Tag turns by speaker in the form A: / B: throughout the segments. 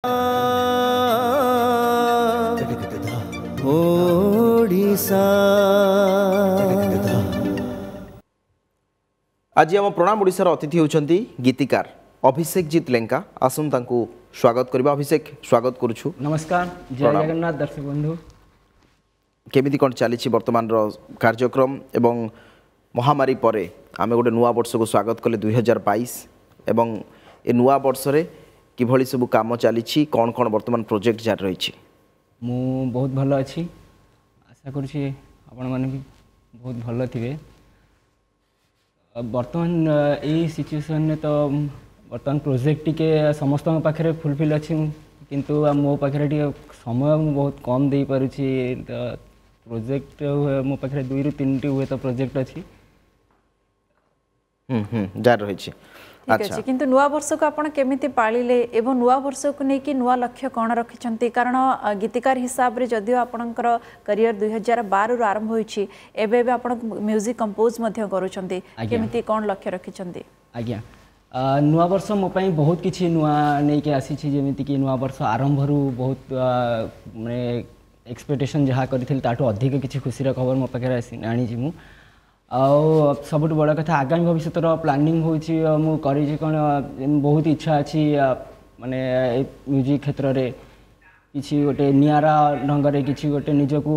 A: আজি আমার প্রণাম ওড়শার অতিথি হচ্ছেন গীতিকার অভিষেক জিৎ লেঙ্কা আসুন তাঁকু স্বাগত করিবা অভিষেক স্বাগত করছু নমস্কার জয়
B: জগন্নাথ দর্শক বন্ধু
A: কমিটি কোন চালিছি বর্তমান কার্যক্রম এবং মহামারী পরে আমি গোটে নূ বর্ষক স্বাগত কলে দুই হাজার বাইশ এবং এ নূ বর্ষরে কিভাবে সব কাম চালিছি কোন কোন বর্তমান প্রজেক্ট জারি রয়েছে
B: মু বহুত ভালো আছি আশা করছি আপন মানে বহুত ভালো থিবে বর্তমান এই সিচুয়েসনে তো বর্তমান প্রজেক্ট টিকে সমস্ত পাখে ফুলফিল আছি কিন্তু মো পাখে টিকে সময় মু বহুত কম দেই পারুছি তো প্রজেক্ট মো পাখে দুই রু তিনটি হুয়ে তো প্রজেক্ট আছি
A: হুম হুম যার রয়েছে ଠିକ୍ ଅଛି
C: କିନ୍ତୁ ନୂଆବର୍ଷକୁ ଆପଣ କେମିତି ପାଳିଲେ ଏବଂ ନୂଆବର୍ଷକୁ ନେଇକି ନୂଆ ଲକ୍ଷ୍ୟ କ'ଣ ରଖିଛନ୍ତି କାରଣ ଗୀତିକାର ହିସାବରେ ଯଦିଓ ଆପଣଙ୍କର କରିୟର ଦୁଇ ହଜାର ବାରରୁ ଆରମ୍ଭ ହୋଇଛି ଏବେ ଏବେ ଆପଣ ମ୍ୟୁଜିକ୍ କମ୍ପୋଜ୍ ମଧ୍ୟ କରୁଛନ୍ତି କେମିତି କ'ଣ ଲକ୍ଷ୍ୟ ରଖିଛନ୍ତି
B: ଆଜ୍ଞା ନୂଆବର୍ଷ ମୋ ପାଇଁ ବହୁତ କିଛି ନୂଆ ନେଇକି ଆସିଛି ଯେମିତିକି ନୂଆବର୍ଷ ଆରମ୍ଭରୁ ବହୁତ ମାନେ ଏକ୍ସପେକ୍ଟେସନ୍ ଯାହା କରିଥିଲି ତାଠୁ ଅଧିକ କିଛି ଖୁସିର ଖବର ମୋ ପାଖରେ ଆସି ଆଣିଛି ମୁଁ ଆଉ ସବୁଠୁ ବଡ଼ କଥା ଆଗାମୀ ଭବିଷ୍ୟତର ପ୍ଲାନିଂ ହେଉଛି ମୁଁ କରିଛି କ'ଣ ବହୁତ ଇଚ୍ଛା ଅଛି ମାନେ ଏ ମ୍ୟୁଜିକ୍ କ୍ଷେତ୍ରରେ କିଛି ଗୋଟେ ନିଆରା ଢଙ୍ଗରେ କିଛି ଗୋଟେ ନିଜକୁ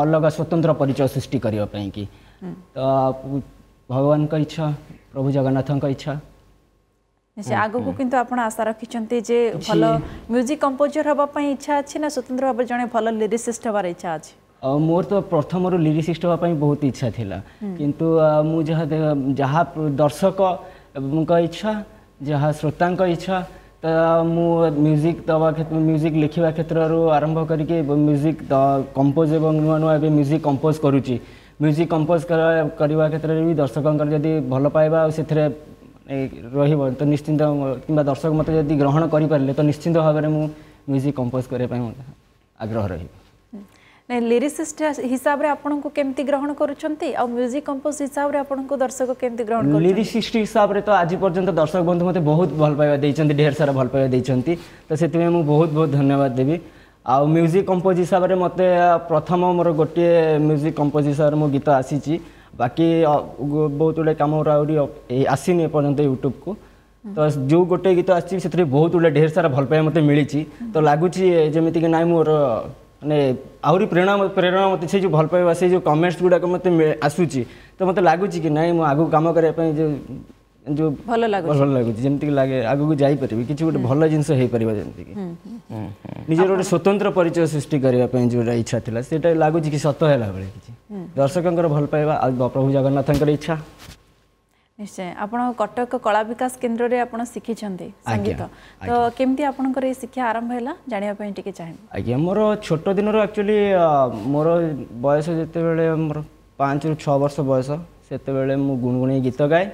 B: ଅଲଗା ସ୍ୱତନ୍ତ୍ର ପରିଚୟ ସୃଷ୍ଟି କରିବା ପାଇଁକି ତ ଭଗବାନଙ୍କ ଇଚ୍ଛା ପ୍ରଭୁ ଜଗନ୍ନାଥଙ୍କ ଇଚ୍ଛା ନିଶ୍ଚୟ ଆଗକୁ
C: କିନ୍ତୁ ଆପଣ ଆଶା ରଖିଛନ୍ତି ଯେ ଭଲ ମ୍ୟୁଜିକ୍ କମ୍ପୋଜର ହେବା ପାଇଁ ଇଚ୍ଛା ଅଛି ନା ସ୍ୱତନ୍ତ୍ର ଭାବେ ଜଣେ ଭଲ ଲିରିସିଷ୍ଟ ହେବାର ଇଚ୍ଛା ଅଛି
B: ମୋର ତ ପ୍ରଥମରୁ ଲିରିସିଷ୍ଟ ହେବା ପାଇଁ ବହୁତ ଇଚ୍ଛା ଥିଲା କିନ୍ତୁ ମୁଁ ଯାହା ଯାହା ଦର୍ଶକଙ୍କ ଇଚ୍ଛା ଯାହା ଶ୍ରୋତାଙ୍କ ଇଚ୍ଛା ତ ମୁଁ ମ୍ୟୁଜିକ୍ ଦେବା କ୍ଷେତ୍ର ମ୍ୟୁଜିକ୍ ଲେଖିବା କ୍ଷେତ୍ରରୁ ଆରମ୍ଭ କରିକି ମ୍ୟୁଜିକ୍ କମ୍ପୋଜ୍ ଏବଂ ନୂଆ ନୂଆ ଏବେ ମ୍ୟୁଜିକ୍ କମ୍ପୋଜ୍ କରୁଛି ମ୍ୟୁଜିକ୍ କମ୍ପୋଜ୍ କରିବା କ୍ଷେତ୍ରରେ ବି ଦର୍ଶକଙ୍କର ଯଦି ଭଲ ପାଇବା ଆଉ ସେଥିରେ ରହିବ ତ ନିଶ୍ଚିନ୍ତ କିମ୍ବା ଦର୍ଶକ ମୋତେ ଯଦି ଗ୍ରହଣ କରିପାରିଲେ ତ ନିଶ୍ଚିନ୍ତ ଭାବରେ ମୁଁ ମ୍ୟୁଜିକ୍ କମ୍ପୋଜ୍ କରିବା ପାଇଁ ଆଗ୍ରହ ରହିବ
C: ନାଇଁ ଲିରିସିଷ୍ଟ ହିସାବରେ ଆପଣଙ୍କୁ କେମିତି ଗ୍ରହଣ କରୁଛନ୍ତି ଆଉ ମ୍ୟୁଜିକ୍ କମ୍ପୋଜ ହିସାବରେ ଆପଣଙ୍କୁ ଦର୍ଶକ କେମିତି ଗ୍ରହଣ କରୁଛନ୍ତି ଲିରିସିଷ୍ଟ
B: ହିସାବରେ ତ ଆଜି ପର୍ଯ୍ୟନ୍ତ ଦର୍ଶକ ବନ୍ଧୁ ମୋତେ ବହୁତ ଭଲ ପାଇବା ଦେଇଛନ୍ତି ଢେର ସାରା ଭଲ ପାଇବା ଦେଇଛନ୍ତି ତ ସେଥିପାଇଁ ମୁଁ ବହୁତ ବହୁତ ଧନ୍ୟବାଦ ଦେବି ଆଉ ମ୍ୟୁଜିକ୍ କମ୍ପୋଜ ହିସାବରେ ମୋତେ ପ୍ରଥମ ମୋର ଗୋଟିଏ ମ୍ୟୁଜିକ୍ କମ୍ପୋଜ ହିସାବରେ ମୋ ଗୀତ ଆସିଛି ବାକି ବହୁତ ଗୁଡ଼ିଏ କାମ ଆହୁରି ଆସିନି ଏପର୍ଯ୍ୟନ୍ତ ୟୁଟ୍ୟୁବକୁ ତ ଯେଉଁ ଗୋଟେ ଗୀତ ଆସିଛି ସେଥିରେ ବହୁତ ଗୁଡ଼ିଏ ଢେର ସାରା ଭଲ ପାଇବା ମୋତେ ମିଳିଛି ତ ଲାଗୁଛି ଯେମିତିକି ନାଇଁ ମୋର ମାନେ ଆହୁରି ପ୍ରେରଣା ପ୍ରେରଣା ମୋତେ ସେ ଯେଉଁ ଭଲ ପାଇବା ସେ ଯେଉଁ କମେଣ୍ଟସ୍ ଗୁଡ଼ାକ ମୋତେ ଆସୁଛି ତ ମୋତେ ଲାଗୁଛି କି ନାହିଁ ମୁଁ ଆଗକୁ କାମ କରିବା ପାଇଁ ଯେଉଁ ଯେଉଁ ଭଲ ଲାଗୁଛି ଭଲ ଲାଗୁଛି ଯେମିତିକି ଲାଗେ ଆଗକୁ ଯାଇପାରିବି କିଛି ଗୋଟେ ଭଲ ଜିନିଷ ହେଇପାରିବ ଯେମିତିକି ନିଜର ଗୋଟେ ସ୍ୱତନ୍ତ୍ର ପରିଚୟ ସୃଷ୍ଟି କରିବା ପାଇଁ ଯେଉଁଟା ଇଚ୍ଛା ଥିଲା ସେଇଟା ଲାଗୁଛି କି ସତ ହେଲା ବେଳେ କିଛି ଦର୍ଶକଙ୍କର ଭଲ ପାଇବା ଆଉ ପ୍ରଭୁ ଜଗନ୍ନାଥଙ୍କର ଇଚ୍ଛା
C: ନିଶ୍ଚୟ ଆପଣ କଟକ କଳା ବିକାଶ କେନ୍ଦ୍ରରେ ଆପଣ ଶିଖିଛନ୍ତି ସଙ୍ଗୀତ ତ କେମିତି ଆପଣଙ୍କର ଏଇ ଶିକ୍ଷା ଆରମ୍ଭ ହେଲା ଜାଣିବା ପାଇଁ ଟିକେ ଚାହିଁବି
B: ଆଜ୍ଞା ମୋର ଛୋଟ ଦିନରୁ ଆକ୍ଚୁଆଲି ମୋର ବୟସ ଯେତେବେଳେ ମୋର ପାଞ୍ଚରୁ ଛଅ ବର୍ଷ ବୟସ ସେତେବେଳେ ମୁଁ ଗୁଣଗୁଣି ଗୀତ ଗାଏ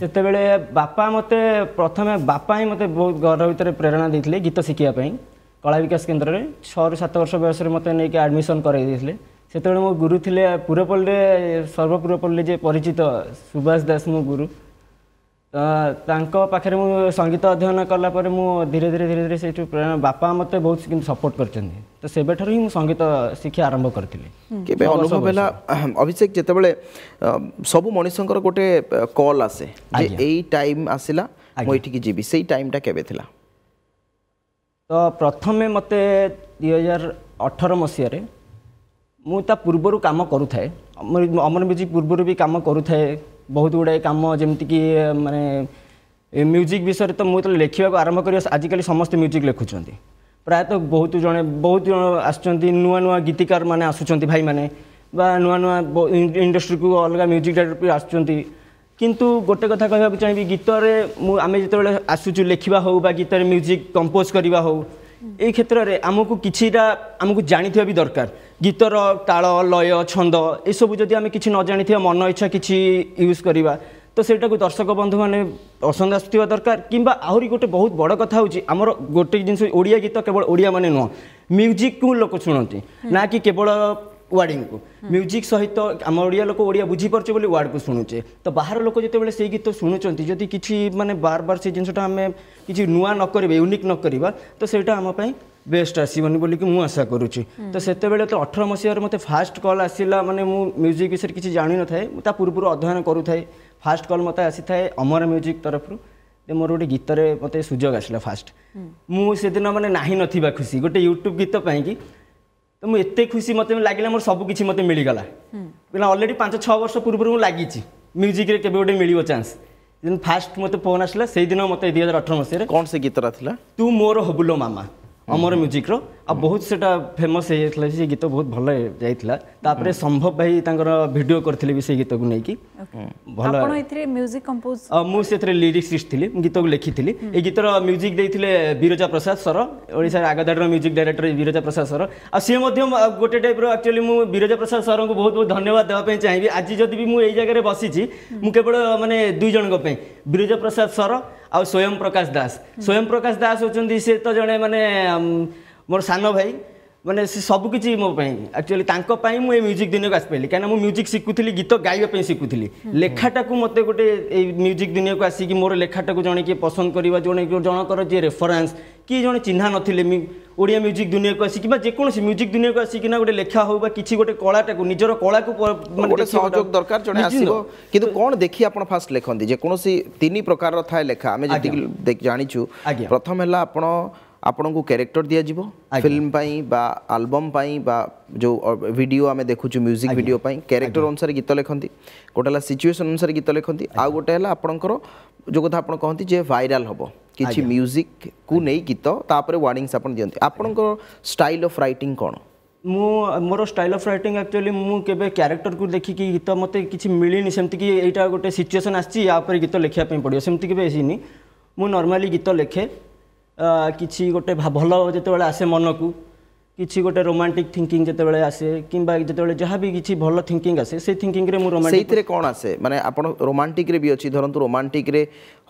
B: ସେତେବେଳେ ବାପା ମୋତେ ପ୍ରଥମେ ବାପା ହିଁ ମୋତେ ବହୁତ ଘର ଭିତରେ ପ୍ରେରଣା ଦେଇଥିଲେ ଗୀତ ଶିଖିବା ପାଇଁ କଳା ବିକାଶ କେନ୍ଦ୍ରରେ ଛଅରୁ ସାତ ବର୍ଷ ବୟସରେ ମୋତେ ନେଇକି ଆଡ଼ମିସନ୍ କରାଇ ଦେଇଥିଲେ ସେତେବେଳେ ମୋ ଗୁରୁ ଥିଲେ ପୁରପଲ୍ଲୀରେ ସର୍ବପୁରପଲ୍ଲୀ ଯେ ପରିଚିତ ସୁବାସ ଦାସ ମୋ ଗୁରୁ ତାଙ୍କ ପାଖରେ ମୁଁ ସଙ୍ଗୀତ ଅଧ୍ୟୟନ କଲା ପରେ ମୁଁ ଧୀରେ ଧୀରେ ଧୀରେ ଧୀରେ ସେଇଠୁ ପ୍ରେରଣା ବାପା ମୋତେ ବହୁତ କିନ୍ତୁ ସପୋର୍ଟ କରିଛନ୍ତି ତ ସେବେଠାରୁ ହିଁ ମୁଁ ସଙ୍ଗୀତ ଶିକ୍ଷା ଆରମ୍ଭ କରିଥିଲି କେବେ ଅନୁଭବ
A: ହେଲା ଅଭିଷେକ ଯେତେବେଳେ ସବୁ ମଣିଷଙ୍କର ଗୋଟେ କଲ୍ ଆସେ ଯେ ଏଇ ଟାଇମ୍ ଆସିଲା ମୁଁ ଏଠିକି ଯିବି ସେଇ ଟାଇମ୍ଟା କେବେ ଥିଲା
B: ତ ପ୍ରଥମେ ମୋତେ ଦୁଇ ହଜାର ଅଠର ମସିହାରେ ମୁଁ ତା ପୂର୍ବରୁ କାମ କରୁଥାଏ ଅମର ମ୍ୟୁଜିକ୍ ପୂର୍ବରୁ ବି କାମ କରୁଥାଏ ବହୁତ ଗୁଡ଼ାଏ କାମ ଯେମିତିକି ମାନେ ମ୍ୟୁଜିକ୍ ବିଷୟରେ ତ ମୁଁ ଯେତେବେଳେ ଲେଖିବାକୁ ଆରମ୍ଭ କରିବା ଆଜିକାଲି ସମସ୍ତେ ମ୍ୟୁଜିକ୍ ଲେଖୁଛନ୍ତି ପ୍ରାୟତଃ ବହୁତ ଜଣେ ବହୁତ ଜଣ ଆସୁଛନ୍ତି ନୂଆ ନୂଆ ଗୀତିକାରମାନେ ଆସୁଛନ୍ତି ଭାଇମାନେ ବା ନୂଆ ନୂଆ ଇଣ୍ଡଷ୍ଟ୍ରିକୁ ଅଲଗା ମ୍ୟୁଜିକ୍ ଡାଇରେକ୍ଟର ବି ଆସୁଛନ୍ତି କିନ୍ତୁ ଗୋଟେ କଥା କହିବାକୁ ଚାହିଁବି ଗୀତରେ ମୁଁ ଆମେ ଯେତେବେଳେ ଆସୁଛୁ ଲେଖିବା ହେଉ ବା ଗୀତରେ ମ୍ୟୁଜିକ୍ କମ୍ପୋଜ୍ କରିବା ହେଉ এই ক্ষেত্রে আমাকে কিছুটা আমাকে জাঁথা বি দরকার গীতর তাল লয় ছন্দ এসব যদি আমি কিছু ন জাঁথা মন ইচ্ছা কিছু ইউজ করা তো সেইটা দর্শক বন্ধু মানে পছন্দ আসুথা দরকার কিংবা আহরি গোটে বহু বড় কথা হচ্ছে আমার গোটে জিনিস ওড়িয়া গীত কেবল ওড়িয়া মানে নুহ মিউজিক কু লোক শুণতি না কি কেবল ওয়ার্ডিং কু মিউজিক সহিত আমার ওড়িয়া লোক ওড়িয়া বুঝিপারছে বলে ওয়ার্ড কু শুণুছে তো বাহার লোক যেতবে সেই গীত শুণুচার যদি কিছু মানে বার বার সেই জিনিসটা আমি কিছু নূয়া নকরিবা ইউনিক নকরিবা তো সেইটা আমাপাই বেস্ট আসবনি বলি মু আশা করুছি তো সেতবে তো অঠর মশার মতো ফাষ্ট কল আসিলা মানে মু মিউজিক বিষয়ে কিছু জানি নথায় তা পূর্ব অধ্যয়ন করুথাই ফাষ্ট কল মতো আসি থাকে অমর মিউজিক তরফর ମୋର ଗୋଟେ ଗୀତରେ ମୋତେ ସୁଯୋଗ ଆସିଲା ଫାଷ୍ଟ ମୁଁ ସେଦିନ ମାନେ ନାହିଁ ନଥିବା ଖୁସି ଗୋଟେ ୟୁଟ୍ୟୁବ୍ ଗୀତ ପାଇଁକି ମୁଁ ଏତେ ଖୁସି ମୋତେ ଲାଗିଲା ମୋର ସବୁ କିଛି ମୋତେ ମିଳିଗଲା
D: କାହିଁକିନା
B: ଅଲରେଡ଼ି ପାଞ୍ଚ ଛଅ ବର୍ଷ ପୂର୍ବରୁ ମୁଁ ଲାଗିଛି ମ୍ୟୁଜିକ୍ରେ କେବେ ଗୋଟେ ମିଳିବ ଚାନ୍ସ ଯେମିତି ଫାର୍ଷ୍ଟ ମୋତେ ଫୋନ୍ ଆସିଲା ସେଇଦିନ ମୋତେ ଦୁଇ ହଜାର ଅଠର ମସିହାରେ କ'ଣ ସେ ଗୀତଟା ଥିଲା ତୁ ମୋର ହବୁଲୋ ମାମା ଅମର ମ୍ୟୁଜିକ୍ର ଆଉ ବହୁତ ସେଇଟା ଫେମସ୍ ହେଇଯାଇଥିଲା ସେ ଗୀତ ବହୁତ ଭଲ ଯାଇଥିଲା ତାପରେ ସମ୍ଭବ ଭାଇ ତାଙ୍କର ଭିଡ଼ିଓ କରିଥିଲେ ବି ସେଇ ଗୀତକୁ ନେଇକି ଭଲ ମୁଁ ସେଥିରେ ଲିରିକ୍ସ ଥିଲି ଗୀତକୁ ଲେଖିଥିଲି ଏଇ ଗୀତର ମ୍ୟୁଜିକ୍ ଦେଇଥିଲେ ବିରଜା ପ୍ରସାଦ ସର ଓଡ଼ିଶାର ଆଗଧାଡ଼ିର ମ୍ୟୁଜିକ୍ ଡାଇରେକ୍ଟର ବିରଜା ପ୍ରସାଦ ସର ଆଉ ସିଏ ମଧ୍ୟ ଗୋଟେ ଟାଇପ୍ର ଆକ୍ଚୁଆଲି ମୁଁ ବିରଜା ପ୍ରସାଦ ସରଙ୍କୁ ବହୁତ ବହୁତ ଧନ୍ୟବାଦ ଦେବା ପାଇଁ ଚାହିଁବି ଆଜି ଯଦି ବି ମୁଁ ଏଇ ଜାଗାରେ ବସିଛି ମୁଁ କେବଳ ମାନେ ଦୁଇ ଜଣଙ୍କ ପାଇଁ ବିରଜା ପ୍ରସାଦ ସର ଆଉ ସ୍ୱୟଂ ପ୍ରକାଶ ଦାସ ସ୍ୱୟଂ ପ୍ରକାଶ ଦାସ ହେଉଛନ୍ତି ସେ ତ ଜଣେ ମାନେ ମୋର ସାନ ଭାଇ ମାନେ ସେ ସବୁକିଛି ମୋ ପାଇଁ ଆକ୍ଚୁଆଲି ତାଙ୍କ ପାଇଁ ମୁଁ ଏ ମ୍ୟୁଜିକ୍ ଦୁନିଆକୁ ଆସିପାରିଲି କାହିଁକିନା ମୁଁ ମ୍ୟୁଜିକ୍ ଶିଖୁଥିଲି ଗୀତ ଗାଇବା ପାଇଁ ଶିଖୁଥିଲି ଲେଖାଟାକୁ ମୋତେ ଗୋଟେ ଏଇ ମ୍ୟୁଜିକ୍ ଦୁନିଆକୁ ଆସିକି ମୋର ଲେଖାଟାକୁ ଜଣେ କିଏ ପସନ୍ଦ କରିବା ଜଣେ ଜଣଙ୍କର ଯିଏ ରେଫରେନ୍ସ କିଏ ଜଣେ ଚିହ୍ନା ନଥିଲେ ଓଡ଼ିଆ ମ୍ୟୁଜିକ୍ ଦୁନିଆକୁ ଆସିକି ବା ଯେକୌଣସି ମ୍ୟୁଜିକ୍ ଦୁନିଆକୁ ଆସିକିନା ଗୋଟେ ଲେଖା ହଉ ବା କିଛି ଗୋଟେ କଳାଟାକୁ
A: ନିଜର କଳାକୁ ଗୋଟେ ସହଯୋଗ ଦରକାର ଜଣେ ଆସିବ କିନ୍ତୁ କ'ଣ ଦେଖି ଆପଣ ଫାର୍ଷ୍ଟ ଲେଖନ୍ତି ଯେକୌଣସି ତିନି ପ୍ରକାରର ଥାଏ ଲେଖା ଆମେ ଯେତିକି ଜାଣିଛୁ ପ୍ରଥମ ହେଲା ଆପଣ ଆପଣଙ୍କୁ କ୍ୟାରେକ୍ଟର ଦିଆଯିବ ଫିଲ୍ମ ପାଇଁ ବା ଆଲବମ୍ ପାଇଁ ବା ଯେଉଁ ଭିଡ଼ିଓ ଆମେ ଦେଖୁଛୁ ମ୍ୟୁଜିକ୍ ଭିଡ଼ିଓ ପାଇଁ କ୍ୟାରେକ୍ଟର ଅନୁସାରେ ଗୀତ ଲେଖନ୍ତି ଗୋଟେ ହେଲା ସିଚୁଏସନ୍ ଅନୁସାରେ ଗୀତ ଲେଖନ୍ତି ଆଉ ଗୋଟେ ହେଲା ଆପଣଙ୍କର ଯେଉଁ କଥା ଆପଣ କହନ୍ତି ଯେ ଭାଇରାଲ୍ ହେବ କିଛି ମ୍ୟୁଜିକ୍କୁ ନେଇ ଗୀତ ତାପରେ ୱାର୍ଡିଂସ୍ ଆପଣ ଦିଅନ୍ତି ଆପଣଙ୍କ ଷ୍ଟାଇଲ୍ ଅଫ୍ ରାଇଟିଂ କ'ଣ
B: ମୁଁ ମୋର ଷ୍ଟାଇଲ୍ ଅଫ୍ ରାଇଟିଂ ଆକ୍ଚୁଆଲି ମୁଁ କେବେ କ୍ୟାରେକ୍ଟରକୁ ଦେଖିକି ଗୀତ ମୋତେ କିଛି ମିଳିନି ସେମିତିକି ଏଇଟା ଗୋଟେ ସିଚୁଏସନ୍ ଆସିଛି ୟା ଉପରେ ଗୀତ ଲେଖିବା ପାଇଁ ପଡ଼ିବ ସେମିତି କେବେ ଆସିନି ମୁଁ ନର୍ମାଲି ଗୀତ ଲେଖେ କିଛି ଗୋଟେ ଭଲ ଯେତେବେଳେ ଆସେ ମନକୁ କିଛି ଗୋଟେ ରୋମାଣ୍ଟିକ୍ ଥିଙ୍କିଂ ଯେତେବେଳେ ଆସେ କିମ୍ବା ଯେତେବେଳେ ଯାହା
A: ବି କିଛି ଭଲ ଥିଙ୍କିଂ ଆସେ ସେଇ ଥିଙ୍କିଂରେ ମୁଁ ରୋମାଣ୍ଟିକ୍ ସେଇଥିରେ କ'ଣ ଆସେ ମାନେ ଆପଣ ରୋମାଣ୍ଟିକ୍ରେ ବି ଅଛି ଧରନ୍ତୁ ରୋମାଣ୍ଟିକ୍ରେ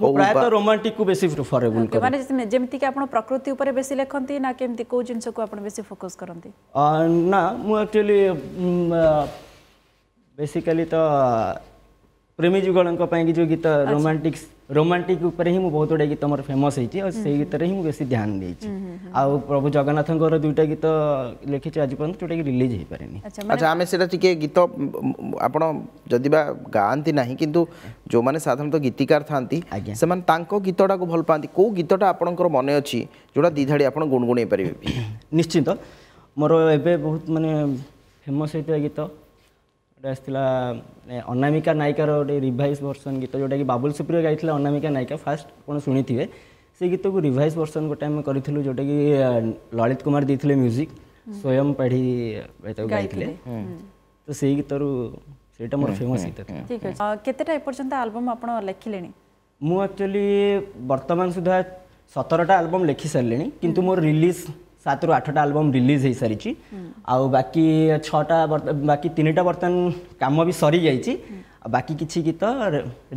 A: ପ୍ରାୟତଃ ରୋମାଣ୍ଟିକ୍କୁ ବେଶୀ ପ୍ରିଫରେବୁଲ୍ କରେ
C: ମାନେ ଯେମିତିକି ଆପଣ ପ୍ରକୃତି ଉପରେ ବେଶୀ ଲେଖନ୍ତି ନା କେମିତି କେଉଁ ଜିନିଷକୁ ଆପଣ ବେଶୀ ଫୋକସ୍ କରନ୍ତି
B: ନା ମୁଁ ଆକ୍ଚୁଆଲି ବେସିକାଲି ତ ପ୍ରେମୀ ଯୁଗଳଙ୍କ ପାଇଁକି ଯେଉଁ ଗୀତ ରୋମାଣ୍ଟିକ୍ସ ରୋମାଣ୍ଟିକ୍ ଉପରେ ହିଁ ମୁଁ ବହୁତ ଗୁଡ଼ିଏ ଗୀତ ମୋର ଫେମସ୍ ହେଇଛି ଆଉ ସେଇ ଗୀତରେ ହିଁ ମୁଁ ବେଶୀ ଧ୍ୟାନ ଦେଇଛି ଆଉ ପ୍ରଭୁ ଜଗନ୍ନାଥଙ୍କର ଦୁଇଟା ଗୀତ ଲେଖିଛି ଆଜି ପର୍ଯ୍ୟନ୍ତ ଯେଉଁଟାକି ରିଲିଜ୍
A: ହେଇପାରେନି ଆଚ୍ଛା ଆମେ ସେଇଟା ଟିକେ ଗୀତ ଆପଣ ଯଦି ବା ଗାଆନ୍ତି ନାହିଁ କିନ୍ତୁ ଯେଉଁମାନେ ସାଧାରଣତଃ ଗୀତିକାର ଥାଆନ୍ତି ଆଜ୍ଞା ସେମାନେ ତାଙ୍କ ଗୀତଟାକୁ ଭଲ ପାଆନ୍ତି କେଉଁ ଗୀତଟା ଆପଣଙ୍କର ମନେ ଅଛି ଯେଉଁଟା ଦୁଇ ଧାଡ଼ି ଆପଣ ଗୁଣଗୁଣେଇ ପାରିବେ ନିଶ୍ଚିନ୍ତ
B: ମୋର ଏବେ ବହୁତ ମାନେ ଫେମସ୍ ହେଇଥିବା ଗୀତ ଗୋଟେ ଆସିଥିଲା ଅନାମିକା ନାୟିକାର ଗୋଟେ ରିଭାଇଜ୍ ଭର୍ସନ୍ ଗୀତ ଯେଉଁଟାକି ବାବୁଲ ସୁପ୍ରିୟ ଗାଇଥିଲା ଅନାମିକା ନାୟିକା ଫାଷ୍ଟ ଆପଣ ଶୁଣିଥିବେ ସେ ଗୀତକୁ ରିଭାଇଜ୍ ଭର୍ସନ୍ ଗୋଟେ ଆମେ କରିଥିଲୁ ଯେଉଁଟାକି ଲଳିତ କୁମାର ଦେଇଥିଲେ ମ୍ୟୁଜିକ୍ ସ୍ୱୟଂ ପାଢ଼ୀ ତାକୁ ଗାଇଥିଲେ ତ ସେଇ ଗୀତରୁ ସେଇଟା ମୋର ଫେମସ୍ ଗୀତ ଠିକ୍ ଅଛି
C: କେତେଟା ଏପର୍ଯ୍ୟନ୍ତ ଆଲବମ୍ ଆପଣ ଲେଖିଲେଣି
B: ମୁଁ ଆକ୍ଚୁଆଲି ବର୍ତ୍ତମାନ ସୁଦ୍ଧା ସତରଟା ଆଲବମ୍ ଲେଖି ସାରିଲିଣି କିନ୍ତୁ ମୋର ରିଲିଜ୍ ସାତରୁ ଆଠଟା ଆଲବମ୍ ରିଲିଜ୍ ହୋଇସାରିଛି ଆଉ ବାକି ଛଅଟା ବାକି ତିନିଟା ବର୍ତ୍ତମାନ କାମ ବି ସରିଯାଇଛି ଆଉ ବାକି କିଛି ଗୀତ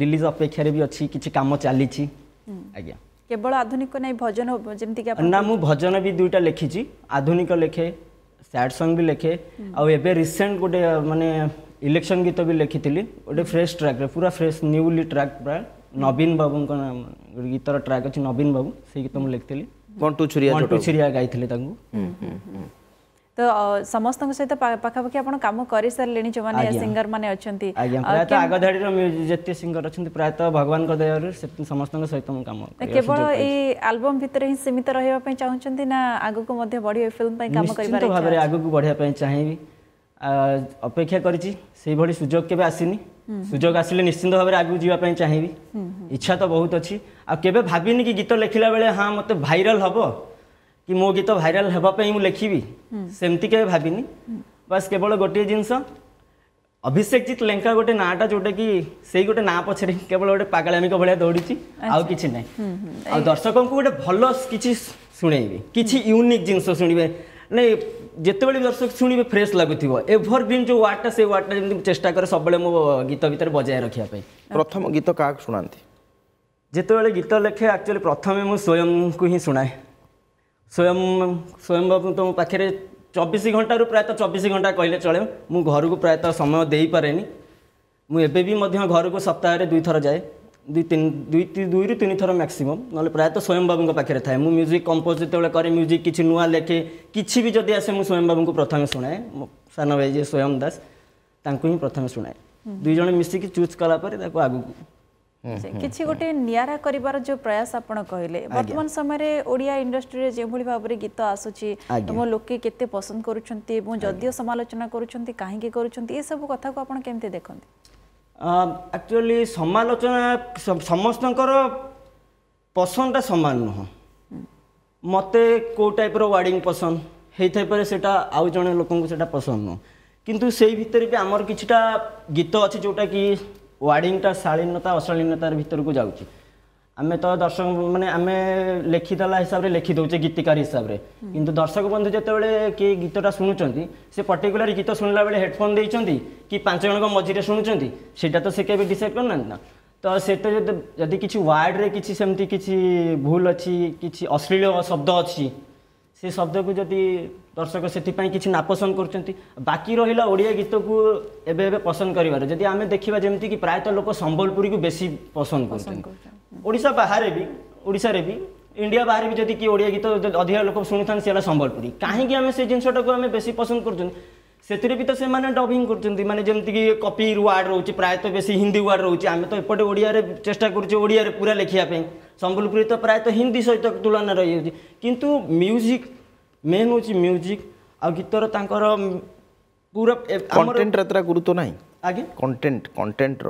B: ରିଲିଜ୍ ଅପେକ୍ଷାରେ ବି ଅଛି କିଛି କାମ ଚାଲିଛି ଆଜ୍ଞା
C: କେବଳ ଆଧୁନିକ ନାଇଁ ଭଜନ ଯେମିତିକି ନା
B: ମୁଁ ଭଜନ ବି ଦୁଇଟା ଲେଖିଛି ଆଧୁନିକ ଲେଖେ ସ୍ୟାଡ଼ ସଙ୍ଗ ବି ଲେଖେ ଆଉ ଏବେ ରିସେଣ୍ଟ ଗୋଟେ ମାନେ ଇଲେକ୍ସନ୍ ଗୀତ ବି ଲେଖିଥିଲି ଗୋଟେ ଫ୍ରେଶ୍ ଟ୍ରାକ୍ରେ ପୁରା ଫ୍ରେଶ୍ ନ୍ୟୁଲି ଟ୍ରାକ୍ ପୁରା ନବୀନ ବାବୁଙ୍କ ଗୀତର ଟ୍ରାକ୍ ଅଛି ନବୀନ ବାବୁ ସେଇ ଗୀତ ମୁଁ ଲେଖିଥିଲି ମଣ୍ଟୁ ଛୁରିଆ ମଣ୍ଟୁ ଛୁରିଆ ଗାଇଥିଲେ ତାଙ୍କୁ
C: ତ ସମସ୍ତଙ୍କ ସହିତ ପାଖାପାଖି ଆପଣ କାମ କରିସାରିଲେଣି ଯେଉଁମାନେ ସିଙ୍ଗର ମାନେ ଅଛନ୍ତି ପ୍ରାୟତଃ ଆଗ
B: ଧାଡ଼ିର ଯେତେ ସିଙ୍ଗର ଅଛନ୍ତି ପ୍ରାୟତଃ ଭଗବାନଙ୍କ ଦୟାରୁ ସମସ୍ତଙ୍କ ସହିତ ମୁଁ କାମ କେବଳ ଏଇ
C: ଆଲବମ ଭିତରେ ହିଁ ସୀମିତ ରହିବା ପାଇଁ ଚାହୁଁଛନ୍ତି ନା ଆଗକୁ ମଧ୍ୟ ବଢ଼ିବା ଫିଲ୍ମ ପାଇଁ କାମ କରିବା ଭାବରେ
B: ଆଗକୁ ବଢ଼ିବା ପାଇଁ ଚାହିଁବି অপেক্ষা করেছি সেইভাবে সুযোগ কেবে আসিনি সুযোগ আসলে নিশ্চিন্ত ভাবে আগুক যাওয়া চাহিবি ইচ্ছা তো বহুত অবে আবে ভাবিনি কি গীত লেখিলা বেড়ে হ্যাঁ মতো ভাইরাল হব কি মো গীত ভাইরাল হওয়া মু লেখিবি সেমতি কেবে ভাবিনি বাস কেবল গোটিয়ে জিনিস অভিষেক জিত লেঙ্কা গোটে নাটা যেটা কি সেই গোটে না পছরে কেবল গোটে পাগলামিক ভাবে দৌড়ি আউ কিছু নাই আউ দর্শকଙ୍କୁ গোটে ভাল কিছু শুনেবি কিছু ইউনিক জিনিস শুনবে ନାଇଁ ଯେତେବେଳେ ବି ଦର୍ଶକ ଶୁଣିବେ ଫ୍ରେଶ୍ ଲାଗୁଥିବ ଏଭର ଯେଉଁ ୱାର୍ଡ଼ଟା ସେ ୱାର୍ଡ଼ଟା ଯେମିତି ଚେଷ୍ଟା କରେ ସବୁବେଳେ ମୋ ଗୀତ ଭିତରେ ବଜାୟ ରଖିବା ପାଇଁ ପ୍ରଥମ
A: ଗୀତ କାହାକୁ ଶୁଣାନ୍ତି
B: ଯେତେବେଳେ ଗୀତ ଲେଖେ ଆକ୍ଚୁଆଲି ପ୍ରଥମେ ମୁଁ ସ୍ୱୟଂକୁ ହିଁ ଶୁଣାଏ ସ୍ୱୟଂ ସ୍ୱୟଂ ବାବୁ ତ ମୋ ପାଖରେ ଚବିଶ ଘଣ୍ଟାରୁ ପ୍ରାୟତଃ ଚବିଶ ଘଣ୍ଟା କହିଲେ ଚଳେ ମୁଁ ଘରକୁ ପ୍ରାୟତଃ ସମୟ ଦେଇପାରେନି ମୁଁ ଏବେ ବି ମଧ୍ୟ ଘରକୁ ସପ୍ତାହରେ ଦୁଇଥର ଯାଏ দুই তিন দুই দুইରୁ ତିନି ଥର ମ୍ୟାକ୍ସିମମ୍ ନହେଲେ ପ୍ରାୟତଃ ସ୍ୱୟଂ ବାବୁଙ୍କ ପାଖରେ ଥାଏ ମୁଁ ମ୍ୟୁଜିକ୍ କମ୍ପୋଜ୍ ଯେତେବେଳେ କରେ ମ୍ୟୁଜିକ୍ କିଛି ନୂଆ ଲେଖେ କିଛି ବି ଯଦି ଆସେ ମୁଁ ସ୍ୱୟଂ ବାବୁଙ୍କୁ ପ୍ରଥମେ ଶୁଣାଏ ମୋ ସାନ ଭାଇ ଯିଏ ସ୍ୱୟଂ ଦାସ ତାଙ୍କୁ ହିଁ ପ୍ରଥମେ ଶୁଣାଏ ଦୁଇ ଜଣ ମିଶିକି ଚୁଜ୍ କଲା ପରେ ତାକୁ ଆଗକୁ କିଛି
C: ଗୋଟେ ନିଆରା କରିବାର ଯେଉଁ ପ୍ରୟାସ ଆପଣ କହିଲେ ବର୍ତ୍ତମାନ ସମୟରେ ଓଡ଼ିଆ ଇଣ୍ଡଷ୍ଟ୍ରିରେ ଯେଉଁଭଳି ଭାବରେ ଗୀତ ଆସୁଛି ଏବଂ ଲୋକେ କେତେ ପସନ୍ଦ କରୁଛନ୍ତି ଏବଂ ଯଦିଓ ସମାଲୋଚନା କରୁଛନ୍ତି କାହିଁକି କରୁଛନ୍ତି ଏସବୁ କଥାକୁ ଆପଣ କେମିତି ଦେଖନ୍ତି
B: ଆକ୍ଚୁଆଲି um, ସମାଲୋଚନା ସମସ୍ତଙ୍କର ପସନ୍ଦଟା ସମାନ ନୁହଁ ମୋତେ କେଉଁ ଟାଇପ୍ର ୱାର୍ଡ଼ିଂ ପସନ୍ଦ ହେଇଥାଇପାରେ ସେଇଟା ଆଉ ଜଣେ ଲୋକଙ୍କୁ ସେଇଟା ପସନ୍ଦ ନୁହଁ କିନ୍ତୁ ସେଇ ଭିତରେ ବି ଆମର କିଛିଟା ଗୀତ ଅଛି ଯେଉଁଟାକି ୱାର୍ଡ଼ିଂଟା ଶାଳୀନତା ଅଶାଳୀନତାର ଭିତରକୁ ଯାଉଛି ଆମେ ତ ଦର୍ଶକ ମାନେ ଆମେ ଲେଖିଦେଲା ହିସାବରେ ଲେଖି ଦେଉଛେ ଗୀତିକାର ହିସାବରେ କିନ୍ତୁ ଦର୍ଶକ ବନ୍ଧୁ ଯେତେବେଳେ କିଏ ଗୀତଟା ଶୁଣୁଛନ୍ତି ସେ ପର୍ଟିକୁଲାର ଗୀତ ଶୁଣିଲା ବେଳେ ହେଡ଼ଫୋନ୍ ଦେଇଛନ୍ତି କି ପାଞ୍ଚ ଜଣଙ୍କ ମଝିରେ ଶୁଣୁଛନ୍ତି ସେଇଟା ତ ସେ କେବେ ଡିସାଇଡ଼ କରୁନାହାନ୍ତି ନା ତ ସେଟା ଯଦି ଯଦି କିଛି ୱାର୍ଡ଼ରେ କିଛି ସେମିତି କିଛି ଭୁଲ ଅଛି କିଛି ଅଶ୍ଳୀଳ ଶବ୍ଦ ଅଛି ସେ ଶବ୍ଦକୁ ଯଦି ଦର୍ଶକ ସେଥିପାଇଁ କିଛି ନାପସନ୍ଦ କରୁଛନ୍ତି ବାକି ରହିଲା ଓଡ଼ିଆ ଗୀତକୁ ଏବେ ଏବେ ପସନ୍ଦ କରିବାର ଯଦି ଆମେ ଦେଖିବା ଯେମିତିକି ପ୍ରାୟତଃ ଲୋକ ସମ୍ବଲପୁରୀକୁ ବେଶୀ ପସନ୍ଦ କରୁଛନ୍ତି ଓଡ଼ିଶା ବାହାରେ ବି ଓଡ଼ିଶାରେ ବି ଇଣ୍ଡିଆ ବାହାରେ ବି ଯଦି କିଏ ଓଡ଼ିଆ ଗୀତ ଅଧିକା ଲୋକ ଶୁଣୁଥାନ୍ତି ସେ ହେଲା ସମ୍ବଲପୁରୀ କାହିଁକି ଆମେ ସେ ଜିନିଷଟାକୁ ଆମେ ବେଶୀ ପସନ୍ଦ କରୁଛନ୍ତି ସେଥିରେ ବି ତ ସେମାନେ ଡବିଂ କରୁଛନ୍ତି ମାନେ ଯେମିତିକି କପି ୱାର୍ଡ଼ ରହୁଛି ପ୍ରାୟତଃ ବେଶୀ ହିନ୍ଦୀ ୱାର୍ଡ଼ ରହୁଛି ଆମେ ତ ଏପଟେ ଓଡ଼ିଆରେ ଚେଷ୍ଟା କରୁଛୁ ଓଡ଼ିଆରେ ପୁରା ଲେଖିବା ପାଇଁ ସମ୍ବଲପୁରୀ ତ ପ୍ରାୟତଃ ହିନ୍ଦୀ ସହିତ ତୁଳନା ରହିଯାଉଛି କିନ୍ତୁ ମ୍ୟୁଜିକ୍ ମେନ୍ ହେଉଛି ମ୍ୟୁଜିକ୍ ଆଉ ଗୀତର ତାଙ୍କର ପୁରା କଣ୍ଟେଣ୍ଟର
A: ଏତେଟା ଗୁରୁତ୍ୱ ନାହିଁ ଆଜ୍ଞା କଣ୍ଟେଣ୍ଟ କଣ୍ଟେଣ୍ଟର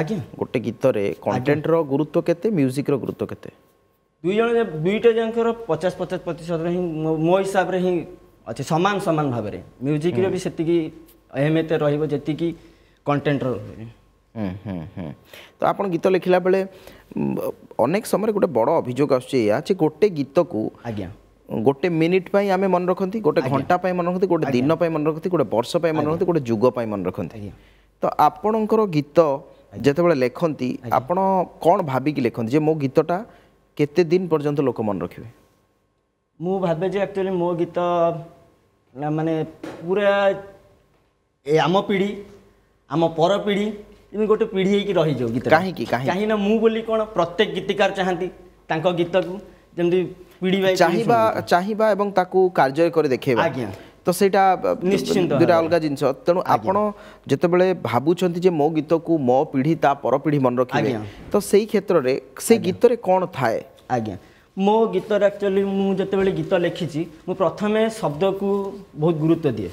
A: ଆଜ୍ଞା ଗୋଟେ ଗୀତରେ କଣ୍ଟେଣ୍ଟର ଗୁରୁତ୍ୱ କେତେ ମ୍ୟୁଜିକ୍ର ଗୁରୁତ୍ୱ କେତେ
B: ଦୁଇ ଜଣ ଦୁଇଟା ଯାଙ୍କର ପଚାଶ ପଚାଶ ପ୍ରତିଶତର ହିଁ ମୋ ହିସାବରେ ହିଁ ଅଛି ସମାନ ସମାନ ଭାବରେ ମ୍ୟୁଜିକ୍ର ବି ସେତିକି ଏମିତି ରହିବ ଯେତିକି କଣ୍ଟେଣ୍ଟର ରହିବ
A: ତ ଆପଣ ଗୀତ ଲେଖିଲା ବେଳେ অনেক সময় গোটে বড় অভিযোগ আসছে এয়া যে গোটে গীতকু আজ্ঞা গোটে মিনিট পাই আমি মনে রাখতে গোটে ঘন্টা পাই মনে রাখতে গোটে দিন পাই মনে রাখতে গোটে বর্ষ পাই মনে রাখতে গোটে যুগ পাই মনে রাখতে ତ ଆପଣଙ୍କର ଗୀତ ଯେତେବେଳେ ଲେଖନ୍ତି ଆପଣ କ'ଣ ଭାବିକି ଲେଖନ୍ତି ଯେ ମୋ ଗୀତଟା କେତେ ଦିନ ପର୍ଯ୍ୟନ୍ତ ଲୋକ ମନେ ରଖିବେ
B: ମୁଁ ଭାବେ ଯେ ଆକ୍ଚୁଆଲି ମୋ ଗୀତ ମାନେ ପୁରା ଆମ ପିଢ଼ି ଆମ ପର ପିଢ଼ି ଏମିତି ଗୋଟେ ପିଢ଼ି ହେଇକି ରହିଯାଉ ଗୀତ କାହିଁକି କାହିଁକି କାହିଁକିନା ମୁଁ ବୋଲି କ'ଣ ପ୍ରତ୍ୟେକ ଗୀତିକାର ଚାହାନ୍ତି ତାଙ୍କ ଗୀତକୁ ଯେମିତି ପିଢ଼ି ଚାହିଁବା
A: ଚାହିଁବା ଏବଂ ତାକୁ କାର୍ଯ୍ୟ କରି ଦେଖେଇବା ଆଜ୍ଞା ତ ସେଇଟା ନିଶ୍ଚିନ୍ତ ଦୁଇଟା ଅଲଗା ଜିନିଷ ତେଣୁ ଆପଣ ଯେତେବେଳେ ଭାବୁଛନ୍ତି ଯେ ମୋ ଗୀତକୁ ମୋ ପିଢ଼ି ତା ପର ପିଢ଼ି ମନେ ରଖିବେ ତ ସେଇ
B: କ୍ଷେତ୍ରରେ ସେଇ ଗୀତରେ କ'ଣ ଥାଏ ଆଜ୍ଞା ମୋ ଗୀତରେ ଆକ୍ଚୁଆଲି ମୁଁ ଯେତେବେଳେ ଗୀତ ଲେଖିଛି ମୁଁ ପ୍ରଥମେ ଶବ୍ଦକୁ ବହୁତ ଗୁରୁତ୍ୱ ଦିଏ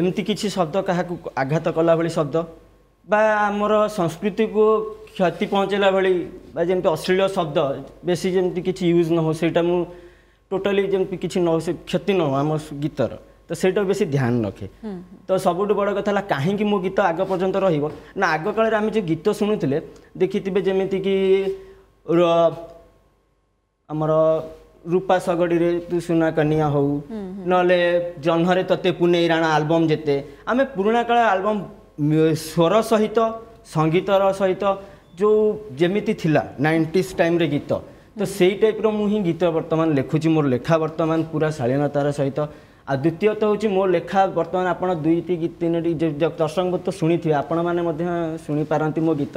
B: ଏମିତି କିଛି ଶବ୍ଦ କାହାକୁ ଆଘାତ କଲା ଭଳି ଶବ୍ଦ ବା ଆମର ସଂସ୍କୃତିକୁ କ୍ଷତି ପହଞ୍ଚାଇଲା ଭଳି ବା ଯେମିତି ଅଶ୍ଳୀଳ ଶବ୍ଦ ବେଶୀ ଯେମିତି କିଛି ୟୁଜ୍ ନ ହେଉ ସେଇଟା ମୁଁ ଟୋଟାଲି ଯେମିତି କିଛି ନ ହେଉ ସେ କ୍ଷତି ନ ହେଉ ଆମ ଗୀତର ତ ସେଇଟା ବେଶୀ ଧ୍ୟାନ ରଖେ ତ ସବୁଠୁ ବଡ଼ କଥା ହେଲା କାହିଁକି ମୋ ଗୀତ ଆଗ ପର୍ଯ୍ୟନ୍ତ ରହିବ ନା ଆଗ କାଳରେ ଆମେ ଯେଉଁ ଗୀତ ଶୁଣୁଥିଲେ ଦେଖିଥିବେ ଯେମିତିକି ଆମର ରୂପା ସଗଡ଼ିରେ ତୁ ସୁନା କନିଆ ହଉ ନହେଲେ ଜହ୍ନରେ ତତେ ପୁନେଇ ରାଣା ଆଲବମ୍ ଯେତେ ଆମେ ପୁରୁଣା କାଳ ଆଲବମ୍ ସ୍ୱର ସହିତ ସଙ୍ଗୀତର ସହିତ ଯେଉଁ ଯେମିତି ଥିଲା ନାଇଣ୍ଟିଜ୍ ଟାଇମ୍ରେ ଗୀତ ତ ସେଇ ଟାଇପ୍ର ମୁଁ ହିଁ ଗୀତ ବର୍ତ୍ତମାନ ଲେଖୁଛି ମୋର ଲେଖା ବର୍ତ୍ତମାନ ପୁରା ଶାଳୀନତାର ସହିତ ଆଉ ଦ୍ୱିତୀୟତଃ ହେଉଛି ମୋ ଲେଖା ବର୍ତ୍ତମାନ ଆପଣ ଦୁଇଟି ତିନୋଟି ଦର୍ଶକଙ୍କୁ ତ ଶୁଣିଥିବେ ଆପଣମାନେ ମଧ୍ୟ ଶୁଣିପାରନ୍ତି ମୋ ଗୀତ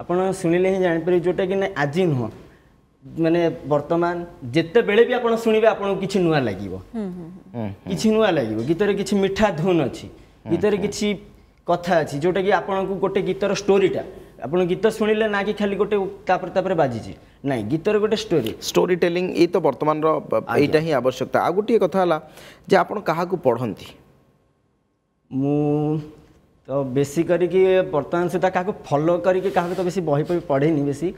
B: ଆପଣ ଶୁଣିଲେ ହିଁ ଜାଣିପାରିବେ ଯେଉଁଟାକି ନା ଆଜି ନୁହଁ ମାନେ ବର୍ତ୍ତମାନ ଯେତେବେଳେ ବି ଆପଣ ଶୁଣିବେ ଆପଣଙ୍କୁ କିଛି ନୂଆ ଲାଗିବ କିଛି ନୂଆ ଲାଗିବ ଗୀତରେ କିଛି ମିଠା ଧୁନ୍ ଅଛି ଗୀତରେ କିଛି কথা ଅଛି ଯେଉଁଟାକି ଆପଣଙ୍କୁ ଗୋଟେ ଗୀତର ଷ୍ଟୋରିଟା ଆପଣ ଗୀତ ଶୁଣିଲେ ନା କି ଖାଲି ଗୋଟେ
A: ତାପରେ ତାପରେ ବାଜିଛି ନାଇଁ ଗୀତର ଗୋଟେ ଷ୍ଟୋରି ଷ୍ଟୋରି ଟେଲିଂ ଏଇ ତ ବର୍ତ୍ତମାନର ଏଇଟା ହିଁ ଆବଶ୍ୟକତା ଆଉ ଗୋଟିଏ କଥା ହେଲା ଯେ ଆପଣ କାହାକୁ ପଢ଼ନ୍ତି
D: ମୁଁ
B: ତ ବେଶୀ କରିକି ବର୍ତ୍ତମାନ ସୁଦ୍ଧା କାହାକୁ ଫଲୋ କରିକି କାହାକୁ ତ ବେଶୀ ବହି ବହି ପଢ଼େନି ବେଶୀ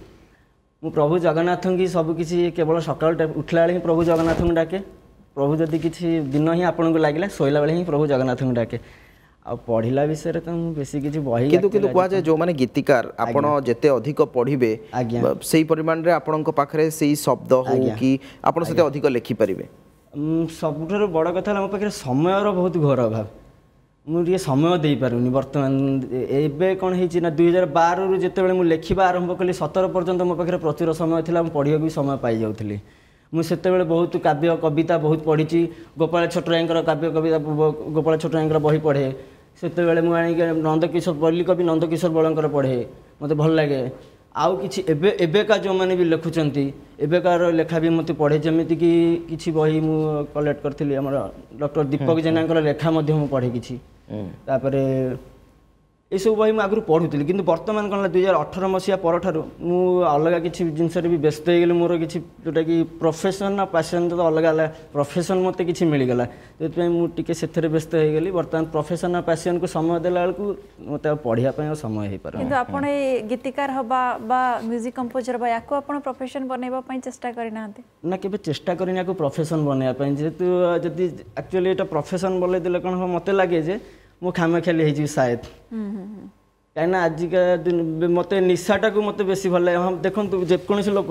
B: ମୁଁ ପ୍ରଭୁ ଜଗନ୍ନାଥଙ୍କୁ ସବୁକିଛି କେବଳ ସକାଳୁ ଉଠିଲା ବେଳେ ହିଁ ପ୍ରଭୁ ଜଗନ୍ନାଥଙ୍କୁ ଡାକେ ପ୍ରଭୁ ଯଦି କିଛି ଦିନ ହିଁ ଆପଣଙ୍କୁ ଲାଗିଲା ଶୋଇଲା ବେଳେ ହିଁ ପ୍ରଭୁ ଜଗନ୍ନାଥଙ୍କୁ ଡାକେ ଆଉ ପଢ଼ିଲା ବିଷୟରେ ତ ମୁଁ ବେଶୀ କିଛି ବହି କିନ୍ତୁ କିନ୍ତୁ କୁହାଯାଏ
A: ଯେଉଁମାନେ ଗୀତିକାର ଆପଣ ଯେତେ ଅଧିକ ପଢ଼ିବେ ସେଇ ପରିମାଣରେ ଆପଣଙ୍କ ପାଖରେ ସେଇ ଶବ୍ଦ ହଉ କି ଆପଣ ସେତେ ଅଧିକ ଲେଖିପାରିବେ
B: ସବୁଠାରୁ ବଡ଼ କଥା ହେଲା ମୋ ପାଖରେ ସମୟର ବହୁତ ଘୋର ଅଭାବ ମୁଁ ଟିକେ ସମୟ ଦେଇପାରୁନି ବର୍ତ୍ତମାନ ଏବେ କ'ଣ ହେଇଛି ନା ଦୁଇ ହଜାର ବାରରୁ ଯେତେବେଳେ ମୁଁ ଲେଖିବା ଆରମ୍ଭ କଲି ସତର ପର୍ଯ୍ୟନ୍ତ ମୋ ପାଖରେ ପ୍ରଚୁର ସମୟ ଥିଲା ମୁଁ ପଢ଼ିବାକୁ ବି ସମୟ ପାଇଯାଉଥିଲି ମୁଁ ସେତେବେଳେ ବହୁତ କାବ୍ୟ କବିତା ବହୁତ ପଢ଼ିଛି ଗୋପାଳ ଛୋଟରାୟଙ୍କର କାବ୍ୟ କବିତା ଗୋପାଳ ଛୋଟରାୟଙ୍କର ବହି ପଢ଼େ ସେତେବେଳେ ମୁଁ ଆଣିକି ନନ୍ଦକିଶୋର ପଲ୍ଲୀ କବି ନନ୍ଦକିଶୋର ବଳଙ୍କର ପଢ଼େ ମୋତେ ଭଲ ଲାଗେ ଆଉ କିଛି ଏବେ ଏବେକା ଯେଉଁମାନେ ବି ଲେଖୁଛନ୍ତି ଏବେକାର ଲେଖା ବି ମୋତେ ପଢ଼େ ଯେମିତିକି କିଛି ବହି ମୁଁ କଲେକ୍ଟ କରିଥିଲି ଆମର ଡକ୍ଟର ଦୀପକ ଜେନାଙ୍କର ଲେଖା ମଧ୍ୟ ମୁଁ ପଢ଼େ କିଛି ତାପରେ ଏସବୁ ବହି ମୁଁ ଆଗରୁ ପଢ଼ୁଥିଲି କିନ୍ତୁ ବର୍ତ୍ତମାନ କ'ଣ ହେଲା ଦୁଇ ହଜାର ଅଠର ମସିହା ପରଠାରୁ ମୁଁ ଅଲଗା କିଛି ଜିନିଷରେ ବି ବ୍ୟସ୍ତ ହେଇଗଲି ମୋର କିଛି ଯେଉଁଟାକି ପ୍ରଫେସନ୍ ଆଉ ପ୍ୟାସନ୍ ତ ଅଲଗା ଅଲଗା ପ୍ରଫେସନ୍ ମୋତେ କିଛି ମିଳିଗଲା ସେଥିପାଇଁ ମୁଁ ଟିକେ ସେଥିରେ ବ୍ୟସ୍ତ ହେଇଗଲି ବର୍ତ୍ତମାନ ପ୍ରଫେସନ୍ ଆଉ ପ୍ୟାସନ୍କୁ ସମୟ ଦେଲା ବେଳକୁ ମୋତେ ଆଉ ପଢ଼ିବା ପାଇଁ ଆଉ ସମୟ ହେଇପାରୁନି କିନ୍ତୁ ଆପଣ
C: ଏଇ ଗୀତିକାର ହେବା ବା ମ୍ୟୁଜିକ୍ କମ୍ପୋଜର ବା ୟାକୁ ଆପଣ ପ୍ରଫେସନ୍ ବନେଇବା ପାଇଁ ଚେଷ୍ଟା କରିନାହାନ୍ତି
B: ନା କେବେ ଚେଷ୍ଟା କରିନି ୟାକୁ ପ୍ରଫେସନ୍ ବନେଇବା ପାଇଁ ଯେହେତୁ ଯଦି ଆକ୍ଚୁଆଲି ଏଇଟା ପ୍ରଫେସନ୍ ବନେଇ ଦେଲେ କ'ଣ ହେବ ମୋତେ ଲାଗେ ଯେ ମୁଁ ଖାମାଖିଆଲି ହେଇଯିବି ସାୟଦ କାହିଁକିନା ଆଜିକା ଦିନ ମୋତେ ନିଶାଟାକୁ ମୋତେ ବେଶୀ ଭଲ ଲାଗେ ହଁ ଦେଖନ୍ତୁ ଯେକୌଣସି ଲୋକ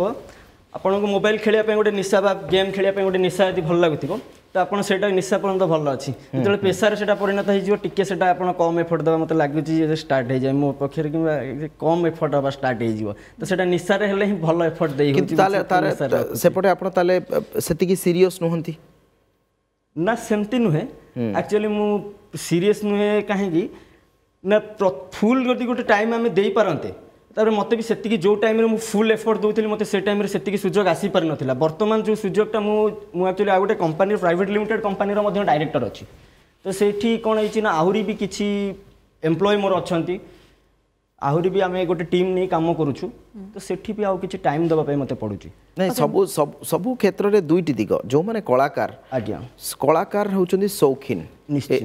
B: ଆପଣଙ୍କୁ ମୋବାଇଲ ଖେଳିବା ପାଇଁ ଗୋଟେ ନିଶା ବା ଗେମ୍ ଖେଳିବା ପାଇଁ ଗୋଟେ ନିଶା ଯଦି ଭଲ ଲାଗୁଥିବ ତ ଆପଣ ସେଇଟା ନିଶା ପର୍ଯ୍ୟନ୍ତ ଭଲ ଅଛି ଯେତେବେଳେ ପେସାରେ ସେଇଟା ପରିଣତ ହେଇଯିବ ଟିକେ ସେଇଟା ଆପଣ କମ୍ ଏଫର୍ଟ ଦେବା ମୋତେ ଲାଗୁଛି ଯେ ଷ୍ଟାର୍ଟ ହେଇଯାଏ ମୋ ପକ୍ଷରେ କିମ୍ବା କମ୍ ଏଫର୍ଟ ହେବା ଷ୍ଟାର୍ଟ ହେଇଯିବ ତ ସେଇଟା ନିଶାରେ ହେଲେ ହିଁ ଭଲ ଏଫର୍ଟ ଦେଇ
A: ସେପଟେ ଆପଣ ତାହେଲେ ସେତିକି ସିରିୟସ୍ ନୁହନ୍ତି ନା ସେମିତି ନୁହେଁ ଆକ୍ଚୁଆଲି ମୁଁ ସିରିୟସ୍ ନୁହେଁ କାହିଁକି
B: ନା ଫୁଲ୍ ଯଦି ଗୋଟେ ଟାଇମ୍ ଆମେ ଦେଇପାରନ୍ତେ ତାପରେ ମୋତେ ବି ସେତିକି ଯେଉଁ ଟାଇମ୍ରେ ମୁଁ ଫୁଲ୍ ଏଫର୍ଟ ଦେଉଥିଲି ମୋତେ ସେ ଟାଇମ୍ରେ ସେତିକି ସୁଯୋଗ ଆସିପାରିନଥିଲା ବର୍ତ୍ତମାନ ଯେଉଁ ସୁଯୋଗଟା ମୁଁ ମୁଁ ଆକ୍ଚୁଆଲି ଆଉ ଗୋଟେ କମ୍ପାନୀର ପ୍ରାଇଭେଟ୍ ଲିମିଟେଡ୍ କମ୍ପାନୀର ମଧ୍ୟ ଡାଇରେକ୍ଟର ଅଛି ତ ସେଇଠି କ'ଣ ହେଇଛି ନା ଆହୁରି ବି କିଛି ଏମ୍ପ୍ଲୟ ମୋର ଅଛନ୍ତି ଆହୁରି ବି ଆମେ ଗୋଟେ ଟିମ୍ ନେଇ କାମ କରୁଛୁ ତ ସେଠି
A: ବି ଆଉ କିଛି ଟାଇମ୍ ଦେବା ପାଇଁ ମୋତେ ପଡ଼ୁଛି ନାଇଁ ସବୁ ସବୁ କ୍ଷେତ୍ରରେ ଦୁଇଟି ଦିଗ ଯେଉଁମାନେ କଳାକାର ଆଜ୍ଞା କଳାକାର ହେଉଛନ୍ତି ସୌଖିନ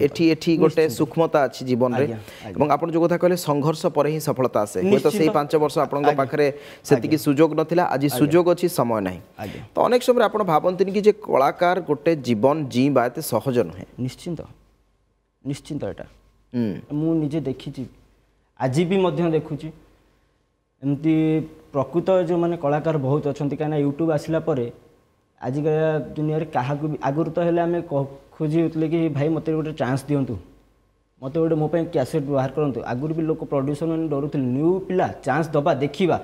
A: ଏଠି ଏଠି ଗୋଟେ ସୂକ୍ଷ୍ମତା ଅଛି ଜୀବନରେ ଏବଂ ଆପଣ ଯେଉଁ କଥା କହିଲେ ସଂଘର୍ଷ ପରେ ହିଁ ସଫଳତା ଆସେ ହୁଏତ ସେଇ ପାଞ୍ଚ ବର୍ଷ ଆପଣଙ୍କ ପାଖରେ ସେତିକି ସୁଯୋଗ ନଥିଲା ଆଜି ସୁଯୋଗ ଅଛି ସମୟ ନାହିଁ ତ ଅନେକ ସମୟରେ ଆପଣ ଭାବନ୍ତିନି କି ଯେ କଳାକାର ଗୋଟେ ଜୀବନ ଜିଇଁବା ଏତେ ସହଜ ନୁହେଁ ନିଶ୍ଚିନ୍ତ ନିଶ୍ଚିନ୍ତ ଏଟା
B: ମୁଁ ନିଜେ ଦେଖିଛି ଆଜି ବି ମଧ୍ୟ ଦେଖୁଛି ଏମିତି ପ୍ରକୃତ ଯେଉଁମାନେ କଳାକାର ବହୁତ ଅଛନ୍ତି କାହିଁକିନା ୟୁଟ୍ୟୁବ୍ ଆସିଲା ପରେ ଆଜିକା ଦୁନିଆରେ କାହାକୁ ବି ଆଗରୁ ତ ହେଲେ ଆମେ ଖୋଜି ହେଉଥିଲେ କି ଭାଇ ମୋତେ ଗୋଟେ ଚାନ୍ସ ଦିଅନ୍ତୁ ମୋତେ ଗୋଟେ ମୋ ପାଇଁ କ୍ୟାସେଟ୍ ବାହାର କରନ୍ତୁ ଆଗରୁ ବି ଲୋକ ପ୍ରଡ୍ୟୁସର ମାନେ ଡରୁଥିଲେ ନ୍ୟୁ ପିଲା ଚାନ୍ସ ଦେବା ଦେଖିବା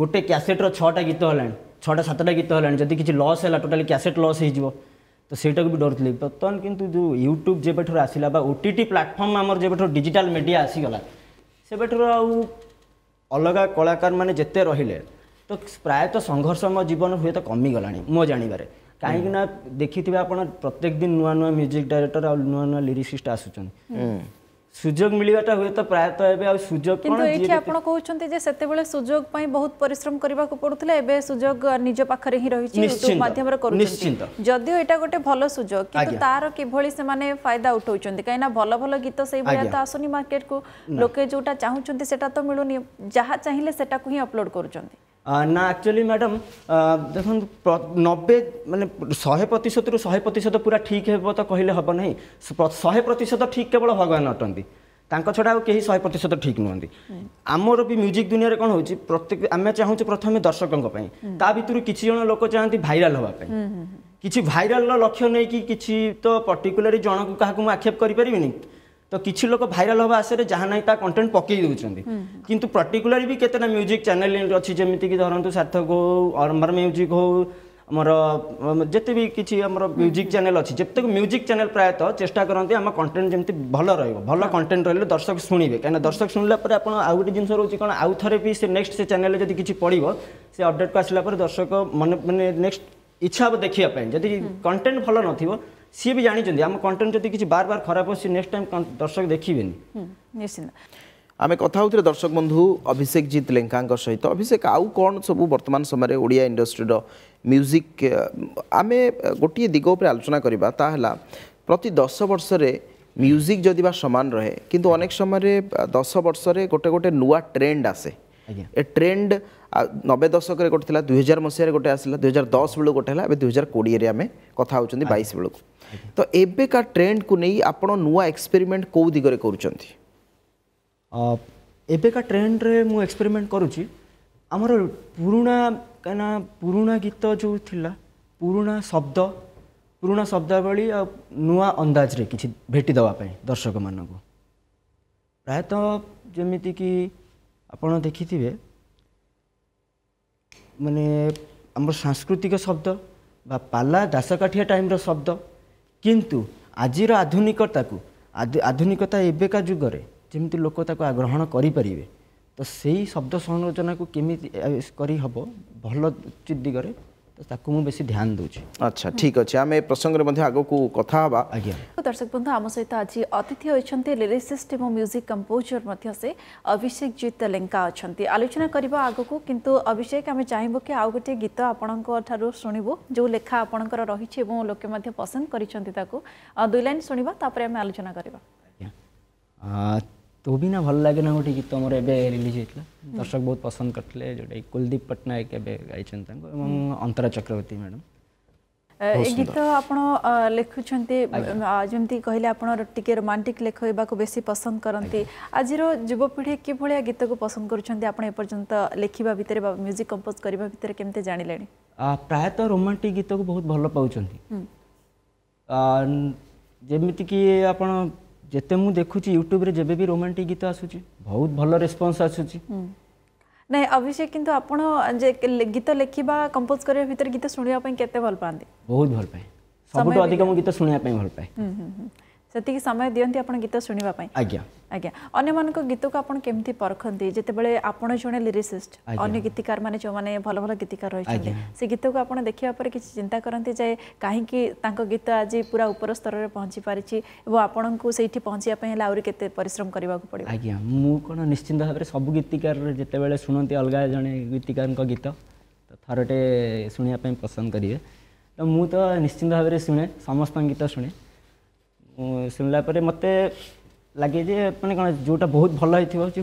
B: ଗୋଟେ କ୍ୟାସେଟ୍ର ଛଅଟା ଗୀତ ହେଲାଣି ଛଅଟା ସାତଟା ଗୀତ ହେଲାଣି ଯଦି କିଛି ଲସ୍ ହେଲା ଟୋଟାଲି କ୍ୟାସେଟ୍ ଲସ୍ ହେଇଯିବ ତ ସେଇଟାକୁ ବି ଡରୁଥିଲେ ବର୍ତ୍ତମାନ କିନ୍ତୁ ଯେଉଁ ୟୁଟ୍ୟୁବ୍ ଯେବେଠାରୁ ଆସିଲା ବା ଓ ଟି ଟି ପ୍ଲାଟଫର୍ମ ଆମର ଯେବେଠାରୁ ଡିଜିଟାଲ୍ ମିଡ଼ିଆ ଆସିଗଲା ସେବେଠାରୁ ଆଉ ଅଲଗା କଳାକାରମାନେ ଯେତେ ରହିଲେ ତ ପ୍ରାୟତଃ ସଂଘର୍ଷମୟ ଜୀବନ ହୁଏତ କମିଗଲାଣି ମୋ ଜାଣିବାରେ କାହିଁକି ନା ଦେଖିଥିବେ ଆପଣ ପ୍ରତ୍ୟେକ ଦିନ ନୂଆ ନୂଆ ମ୍ୟୁଜିକ୍ ଡାଇରେକ୍ଟର ଆଉ ନୂଆ ନୂଆ ଲିରିସିଷ୍ଟ ଆସୁଛନ୍ତି সুযোগ মিলিবাটা হুয়েত প্রায়তঃ এবে আর সুযোগ কোন কিন্তু এটি আপন
C: কহুচন্তি যে সেতেবেলে সুযোগ পাই বহুত পরিশ্রম করিবা কো পড়ুতলে এবে সুযোগ নিজ পাখরে হি রহিছি ইউটিউব মাধ্যমরে নিশ্চিত যদিও এটা গটে ভালো সুযোগ কিন্তু তার কিভলি মানে ফায়দা উঠাউচন্তি কাইনা ভালো ভালো গীত সেই ভলিয়া তো আসুনি মার্কেট কো লোকে যোটা চাহুচন্তি সেটা তো মিলুনি যাহা চাহিলে সেটাকু হি আপলোড করুচন্তি
B: না ଆକ୍ଚୁଆଲି ମ୍ୟାଡ଼ାମ୍ ଦେଖନ୍ତୁ ନବେ ମାନେ ଶହେ ପ୍ରତିଶତରୁ ଶହେ ପ୍ରତିଶତ ପୁରା ଠିକ୍ ହେବ ତ କହିଲେ ହେବ ନାହିଁ ଶହେ ପ୍ରତିଶତ ଠିକ୍ କେବଳ ଭଗବାନ ଅଟନ୍ତି ତାଙ୍କ ଛଡ଼ା ଆଉ କେହି ଶହେ ପ୍ରତିଶତ ଠିକ୍ ନୁହନ୍ତି ଆମର ବି ମ୍ୟୁଜିକ୍ ଦୁନିଆରେ କ'ଣ ହେଉଛି ପ୍ରତ୍ୟେକ ଆମେ ଚାହୁଁଛୁ ପ୍ରଥମେ ଦର୍ଶକଙ୍କ ପାଇଁ ତା ଭିତରୁ କିଛି ଜଣ ଲୋକ ଚାହାନ୍ତି ଭାଇରାଲ୍ ହେବା ପାଇଁ କିଛି ଭାଇରାଲ୍ର ଲକ୍ଷ୍ୟ ନେଇକି କିଛି ତ ପର୍ଟିକୁଲାର ଜଣକୁ କାହାକୁ ମୁଁ ଆକ୍ଷେପ କରିପାରିବିନି তো কিছু লোক ভাইরাল হওয়া আশায় যা না তা কন্টেন্ট পকাই দেছেন কিন্তু পর্টিকুলার বি কেতটা মিউজিক চ্যানেল অছি যেমিকি ধরতু সার্থক হো অরম্বর মিউজিক হো আমার যেতে বি কিছু আমার মিউজিক চ্যানেল অছি যেতক মিউজিক চ্যানেল প্রায়তঃ চেষ্টা করতে আমার কন্টেন্ট যেমনি ভালো রহব ভালো কন্টেন্ট রহলে দর্শক শুণবে কেন দর্শক শুণলা পরে আপনার আউ গোটে জিনিস রয়েছে কোণ আউ থরে বি সে নেক্সট সে চ্যানেল যদি কিছু পড়ব সে অপডেট আসলা পরে দর্শক মনে মানে নেক্সট ইচ্ছা হব দেখা যদি কন্টেন্ট ভালো
A: নথিব ସିଏ ବି ଜାଣିଛନ୍ତି ଆମ କଣ୍ଟେଣ୍ଟ ଯଦି କିଛି ବାର ବାର ଖରାପ ହେବ ସିଏ ନେକ୍ସଟ ଟାଇମ୍ ଦର୍ଶକ ଦେଖିବେନି ନିଶ୍ଚିନ୍ତ ଆମେ କଥା ହେଉଥିଲେ ଦର୍ଶକ ବନ୍ଧୁ ଅଭିଷେକ ଜିତ ଲେଙ୍କାଙ୍କ ସହିତ ଅଭିଷେକ ଆଉ କ'ଣ ସବୁ ବର୍ତ୍ତମାନ ସମୟରେ ଓଡ଼ିଆ ଇଣ୍ଡଷ୍ଟ୍ରିର ମ୍ୟୁଜିକ୍ ଆମେ ଗୋଟିଏ ଦିଗ ଉପରେ ଆଲୋଚନା କରିବା ତାହା ହେଲା ପ୍ରତି ଦଶ ବର୍ଷରେ ମ୍ୟୁଜିକ୍ ଯଦି ବା ସମାନ ରହେ କିନ୍ତୁ ଅନେକ ସମୟରେ ଦଶ ବର୍ଷରେ ଗୋଟେ ଗୋଟେ ନୂଆ ଟ୍ରେଣ୍ଡ ଆସେ ଏ ଟ୍ରେଣ୍ଡ নবে দশকরে গোটে লা দুই হাজার মশায় গোটে আসলা দুই হাজার দশ বেড়ে গোটে হল এবার দুই হাজার কোড়িয়ে আমি কথা হচ্ছেন বাইশ বেড়ে তো এবেকা ট্রেন্ডকু নেই আপনার নূয়া এক্সপেরিমেন্ট কেউ দিগরে করছেন
B: এবেকা ট্রেন্ডরে মু এক্সপেরিমেন্ট করুছি আমার পুরোনা কেনা পুরোনা গীত যে লা পুরোনা শব্দ পুরোনা শব্দাবলী আর নূয়া অন্দাজরে কিছু ভেটি দেওয়া দর্শক মানুষ প্রায়ত যেমিতি কি আপনার দেখিথিবে ମାନେ ଆମର ସାଂସ୍କୃତିକ ଶବ୍ଦ ବା ପାଲା ଦାସକାଠିଆ ଟାଇମ୍ର ଶବ୍ଦ କିନ୍ତୁ ଆଜିର ଆଧୁନିକତାକୁ ଆଧୁନିକତା ଏବେକା ଯୁଗରେ ଯେମିତି ଲୋକ ତାକୁ ଗ୍ରହଣ କରିପାରିବେ ତ ସେଇ ଶବ୍ଦ ସଂରଚନାକୁ କେମିତି କରି ହେବ ଭଲ ଦିଗରେ ତାକୁ ମୁଁ ବେଶୀ ଧ୍ୟାନ ଦେଉଛି
A: ଆଚ୍ଛା ଠିକ୍ ଅଛି ଆମେ ଏ ପ୍ରସଙ୍ଗରେ ମଧ୍ୟ ଆଗକୁ କଥା ହେବା ଆଜ୍ଞା
C: ଦର୍ଶକ ବନ୍ଧୁ ଆମ ସହିତ ଆଜି ଅତିଥି ହୋଇଛନ୍ତି ଲିରିସିଷ୍ଟ ଏବଂ ମ୍ୟୁଜିକ୍ କମ୍ପୋଜର ମଧ୍ୟ ସେ ଅଭିଷେକ ଜିତ ଲେଙ୍କା ଅଛନ୍ତି ଆଲୋଚନା କରିବା ଆଗକୁ କିନ୍ତୁ ଅଭିଷେକ ଆମେ ଚାହିଁବୁ କି ଆଉ ଗୋଟିଏ ଗୀତ ଆପଣଙ୍କ ଠାରୁ ଶୁଣିବୁ ଯେଉଁ ଲେଖା ଆପଣଙ୍କର ରହିଛି ଏବଂ ଲୋକେ ମଧ୍ୟ ପସନ୍ଦ କରିଛନ୍ତି ତାକୁ ଦୁଇ ଲାଇନ୍ ଶୁଣିବା ତାପରେ ଆମେ ଆଲୋଚନା କରିବା
D: ଆଜ୍ଞା
B: तो भी ना भल लगे ना गोटे गीत मोर एवं रिलीज होता दर्शक बहुत पसंद करते जो कुलदीप पट्टनायक गई हम्म। अंतरा चक्रवर्ती मैडम
C: ए गीत आपुंत जमी कहे आपे रोमांटिक लेखा बेस पसंद करती आज युवपीढ़ी कि भाया गीत को पसंद करेखा भितर म्यूजिक कंपोज करने भितर के जान लें
B: प्रायत रोमांटिक गीत को बहुत भल पाँच जमीती आप ଯେତେ ମୁଁ ଦେଖୁଛି ୟୁଟ୍ୟୁବରେ ଯେବେ ବି ରୋମାଣ୍ଟିକ୍ ଗୀତ ଆସୁଛି ବହୁତ ଭଲ ରେସ୍ପନ୍ସ ଆସୁଛି
C: ନାଇଁ ଅଭିଷେକ କିନ୍ତୁ ଆପଣ ଯେ ଗୀତ ଲେଖିବା କମ୍ପୋଜ କରିବା ଭିତରେ ଗୀତ ଶୁଣିବା ପାଇଁ କେତେ ଭଲ ପାଆନ୍ତି ବହୁତ ଭଲ ପାଏ ସବୁଠୁ ଅଧିକ ମୁଁ
B: ଗୀତ ଶୁଣିବା ପାଇଁ ଭଲ
C: ପାଏ ସେତିକି ସମୟ ଦିଅନ୍ତି ଆପଣ ଗୀତ ଶୁଣିବା ପାଇଁ ଆଜ୍ଞା ଆଜ୍ଞା ଅନ୍ୟମାନଙ୍କ ଗୀତକୁ ଆପଣ କେମିତି ପରଖନ୍ତି ଯେତେବେଳେ ଆପଣ ଜଣେ ଲିରିସିଷ୍ଟ ଅନ୍ୟ ଗୀତିକାର ମାନେ ଯେଉଁମାନେ ଭଲ ଭଲ ଗୀତିକାର ରହିଛନ୍ତି ସେ ଗୀତକୁ ଆପଣ ଦେଖିବା ପରେ କିଛି ଚିନ୍ତା କରନ୍ତି ଯେ କାହିଁକି ତାଙ୍କ ଗୀତ ଆଜି ପୁରା ଉପର ସ୍ତରରେ ପହଞ୍ଚି ପାରିଛି ଏବଂ ଆପଣଙ୍କୁ ସେଇଠି ପହଞ୍ଚିବା ପାଇଁ ହେଲେ ଆହୁରି କେତେ ପରିଶ୍ରମ କରିବାକୁ ପଡ଼ିବ
B: ଆଜ୍ଞା ମୁଁ କ'ଣ ନିଶ୍ଚିନ୍ତ ଭାବରେ ସବୁ ଗୀତିକାର ଯେତେବେଳେ ଶୁଣନ୍ତି ଅଲଗା ଜଣେ ଗୀତିକାରଙ୍କ ଗୀତ ଥରଟେ ଶୁଣିବା ପାଇଁ ପସନ୍ଦ କରିବେ ତ ମୁଁ ତ ନିଶ୍ଚିନ୍ତ ଭାବରେ ଶୁଣେ ସମସ୍ତଙ୍କ ଗୀତ ଶୁଣେ ଶୁଣିଲା ପରେ ମୋତେ ଲାଗେ ଯେ ମାନେ କ'ଣ ଯେଉଁଟା ବହୁତ ଭଲ ହେଇଥିବ ଯେ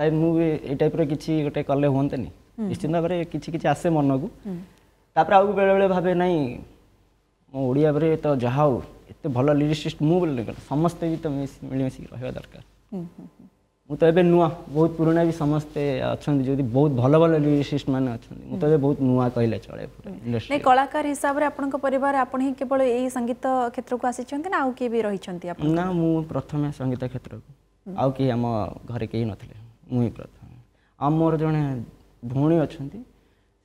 B: ସାୟଦ ମୁଁ ବି ଏଇ ଟାଇପ୍ର କିଛି ଗୋଟେ କଲେ ହୁଅନ୍ତାନି ନିଶ୍ଚିନ୍ତ ଭାବରେ କିଛି କିଛି ଆସେ ମନକୁ ତାପରେ ଆଉ ବେଳେବେଳେ ଭାବେ ନାହିଁ ମୋ ପରେ ତ ଯାହା ହଉ ଏତେ ଭଲ ଲିରିସିଷ୍ଟ ମୁଁ ବୋଲି ସମସ୍ତେ ବି ତ ମିଳିମିଶିକି ରହିବା ଦରକାର ମୁଁ ତ ଏବେ ନୂଆ ବହୁତ ପୁରୁଣା ବି ସମସ୍ତେ ଅଛନ୍ତି ଯଦି ବହୁତ ଭଲ ଭଲ ଲିରିସିଷ୍ଟ ମାନେ ଅଛନ୍ତି ମୁଁ ତ ଏବେ ବହୁତ ନୂଆ କହିଲେ ଚଳେ ନାଇଁ
C: କଳାକାର ହିସାବରେ ଆପଣଙ୍କ ପରିବାର ଆପଣ ହିଁ କେବଳ ଏଇ ସଙ୍ଗୀତ କ୍ଷେତ୍ରକୁ ଆସିଛନ୍ତି ନା ଆଉ କିଏ ବି ରହିଛନ୍ତି ଆପଣ ନା
B: ମୁଁ ପ୍ରଥମେ ସଙ୍ଗୀତ କ୍ଷେତ୍ରକୁ ଆଉ କେହି ଆମ ଘରେ କେହି ନଥିଲେ ମୁଁ ହିଁ ପ୍ରଥମେ ଆଉ ମୋର ଜଣେ ଭଉଣୀ ଅଛନ୍ତି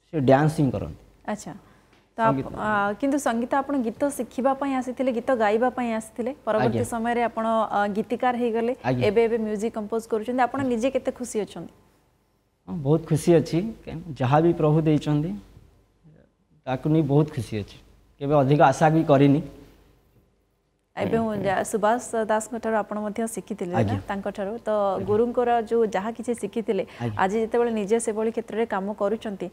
B: ସେ ଡ୍ୟାନ୍ସିଂ କରନ୍ତି
C: ଆଚ୍ଛା ତ କିନ୍ତୁ ସଙ୍ଗୀତା ଆପଣ ଗୀତ ଶିଖିବା ପାଇଁ ଆସିଥିଲେ ଗୀତ ଗାଇବା ପାଇଁ ଆସିଥିଲେ ପରବର୍ତ୍ତୀ ସମୟରେ ଆପଣ ଗୀତିକାର ହେଇଗଲେ ଏବେ ଏବେ ମ୍ୟୁଜିକ୍ କମ୍ପୋଜ୍ କରୁଛନ୍ତି ଆପଣ ନିଜେ କେତେ ଖୁସି ଅଛନ୍ତି
B: ବହୁତ ଖୁସି ଅଛି ଯାହା ବି ପ୍ରଭୁ ଦେଇଛନ୍ତି ତାକୁ ନେଇ ବହୁତ ଖୁସି ଅଛି କେବେ ଅଧିକ ଆଶା ବି କରିନି
C: ଏବେ ମୁଁ ସୁବାସ ଦାସଙ୍କ ଠାରୁ ଆପଣ ମଧ୍ୟ ଶିଖିଥିଲେ ତାଙ୍କ ଠାରୁ ତ ଗୁରୁଙ୍କର ଯୋଉ ଯାହା କିଛି ଶିଖିଥିଲେ ଆଜି ଯେତେବେଳେ ନିଜେ ସେଭଳି କ୍ଷେତ୍ରରେ କାମ କରୁଛନ୍ତି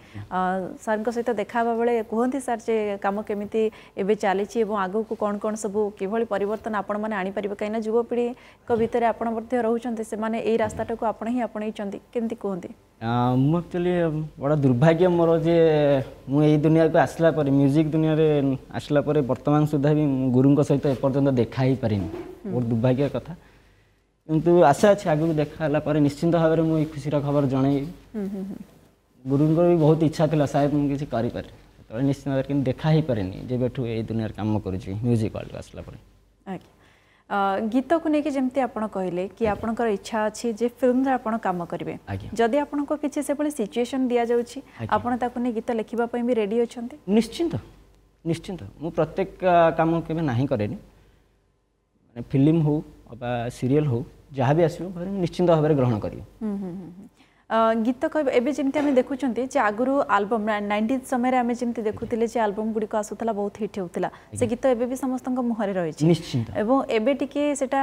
C: ସାର୍ଙ୍କ ସହିତ ଦେଖା ହେବା ବେଳେ କୁହନ୍ତି ସାର୍ ଯେ କାମ କେମିତି ଏବେ ଚାଲିଛି ଏବଂ ଆଗକୁ କ'ଣ କ'ଣ ସବୁ କିଭଳି ପରିବର୍ତ୍ତନ ଆପଣମାନେ ଆଣିପାରିବେ କାହିଁକିନା ଯୁବପିଢ଼ିଙ୍କ ଭିତରେ ଆପଣ ମଧ୍ୟ ରହୁଛନ୍ତି ସେମାନେ ଏଇ ରାସ୍ତାଟାକୁ ଆପଣ ହିଁ ଆପଣେଇଛନ୍ତି କେମିତି କୁହନ୍ତି
B: ମୁଁ ଆକ୍ଚୁଆଲି ବଡ଼ ଦୁର୍ଭାଗ୍ୟ ମୋର ଯେ ମୁଁ ଏଇ ଦୁନିଆକୁ ଆସିଲା ପରେ ମ୍ୟୁଜିକ୍ ଦୁନିଆରେ ଆସିଲା ପରେ ବର୍ତ୍ତମାନ ସୁଦ୍ଧା ବି ମୁଁ ଗୁରୁଙ୍କ ସହିତ ଏପର୍ଯ୍ୟନ୍ତ ଦେଖା ହେଇପାରିନି ବହୁତ ଦୁର୍ଭାଗ୍ୟ କଥା କିନ୍ତୁ ଆଶା ଅଛି ଆଗକୁ ଦେଖା ହେଲା ପରେ ନିଶ୍ଚିନ୍ତ ଭାବରେ ମୁଁ ଏଇ ଖୁସିର ଖବର ଜଣେଇବି ଗୁରୁଙ୍କର ବି ବହୁତ ଇଚ୍ଛା ଥିଲା ସାହେବ ମୁଁ କିଛି କରିପାରେ ସେତେବେଳେ ନିଶ୍ଚିନ୍ତ ଭାବରେ କିନ୍ତୁ ଦେଖା ହେଇପାରେନି ଯେବେଠୁ ଏଇ ଦୁନିଆରେ କାମ କରୁଛି ମ୍ୟୁଜିକ୍ ୱାର୍ଲଡକୁ ଆସିଲା ପରେ
C: ଆଜ୍ଞା ଗୀତକୁ ନେଇକି ଯେମିତି ଆପଣ କହିଲେ କି ଆପଣଙ୍କର ଇଚ୍ଛା ଅଛି ଯେ ଫିଲ୍ମରେ ଆପଣ କାମ କରିବେ ଯଦି ଆପଣଙ୍କ କିଛି ସେଭଳି ସିଚୁଏସନ୍ ଦିଆଯାଉଛି ଆପଣ ତାକୁ ନେଇ ଗୀତ ଲେଖିବା ପାଇଁ ବି ରେଡ଼ି ଅଛନ୍ତି
B: ନିଶ୍ଚିନ୍ତ ନିଶ୍ଚିନ୍ତ ମୁଁ ପ୍ରତ୍ୟେକ କାମ କେବେ ନାହିଁ କରେନି ମାନେ ଫିଲ୍ମ ହଉ ବା ସିରିଏଲ୍ ହଉ ଯାହା ବି ଆସିବ ନିଶ୍ଚିନ୍ତ ଭାବରେ ଗ୍ରହଣ କରିବି
C: গীত কহ এবে যেমন আমি দেখুছেন যে আগর আলবম নাইনটিজ সময় আমি যেমি দেখুলে যে আলবম গুড়ি আসুলা বহু হিট হচ্ছিল সে গীত এবে সমস্ত মুহে রয়েছে এবং এবে টিকি সেটা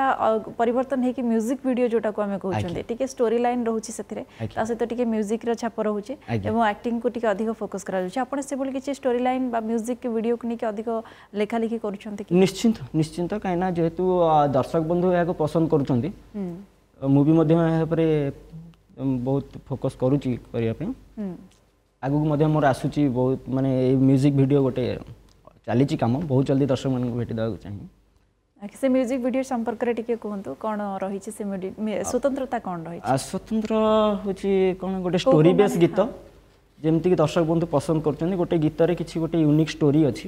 C: পরিবর্তন হয়ে মিউজিক ভিডিও যেটা আমি কুমার টিকি স্টোরি লাইন রয়েছে সেতে তা সহ টিকি মিউজিক ছাপ রয়েছে এবং আক্টিং টিকি অধিক ফোকস করা যাচ্ছে আপনার সেভাবে কিছু স্টোরি লাইন বা মিউজিক ভিডিও নিয়ে অধিক লেখালেখি করছেন
B: নিশ্চিন্ত নিশ্চিন্ত কিনা যেহেতু দর্শক বন্ধু এখন পছন্দ করছেন মুভি মধ্যে এর ବହୁତ ଫୋକସ୍ କରୁଛି କରିବା ପାଇଁ ଆଗକୁ ମଧ୍ୟ ମୋର ଆସୁଛି ବହୁତ ମାନେ ଏଇ ମ୍ୟୁଜିକ୍ ଭିଡ଼ିଓ ଗୋଟେ ଚାଲିଛି କାମ ବହୁତ ଜଲ୍ଦି ଦର୍ଶକମାନଙ୍କୁ ଭେଟି ଦେବାକୁ ଚାହିଁବି
C: ସେ ମ୍ୟୁଜିକ୍ ଭିଡ଼ିଓ ସମ୍ପର୍କରେ ଟିକେ କୁହନ୍ତୁ କ'ଣ ରହିଛି ସେ ସ୍ୱତନ୍ତ୍ରତା କ'ଣ ରହିଛି
B: ସ୍ୱତନ୍ତ୍ର ହେଉଛି କ'ଣ ଗୋଟେ ଷ୍ଟୋରି ବେସ୍ ଗୀତ ଯେମିତିକି ଦର୍ଶକ ବନ୍ଧୁ ପସନ୍ଦ କରୁଛନ୍ତି ଗୋଟେ ଗୀତରେ କିଛି ଗୋଟେ ୟୁନିକ୍ ଷ୍ଟୋରି ଅଛି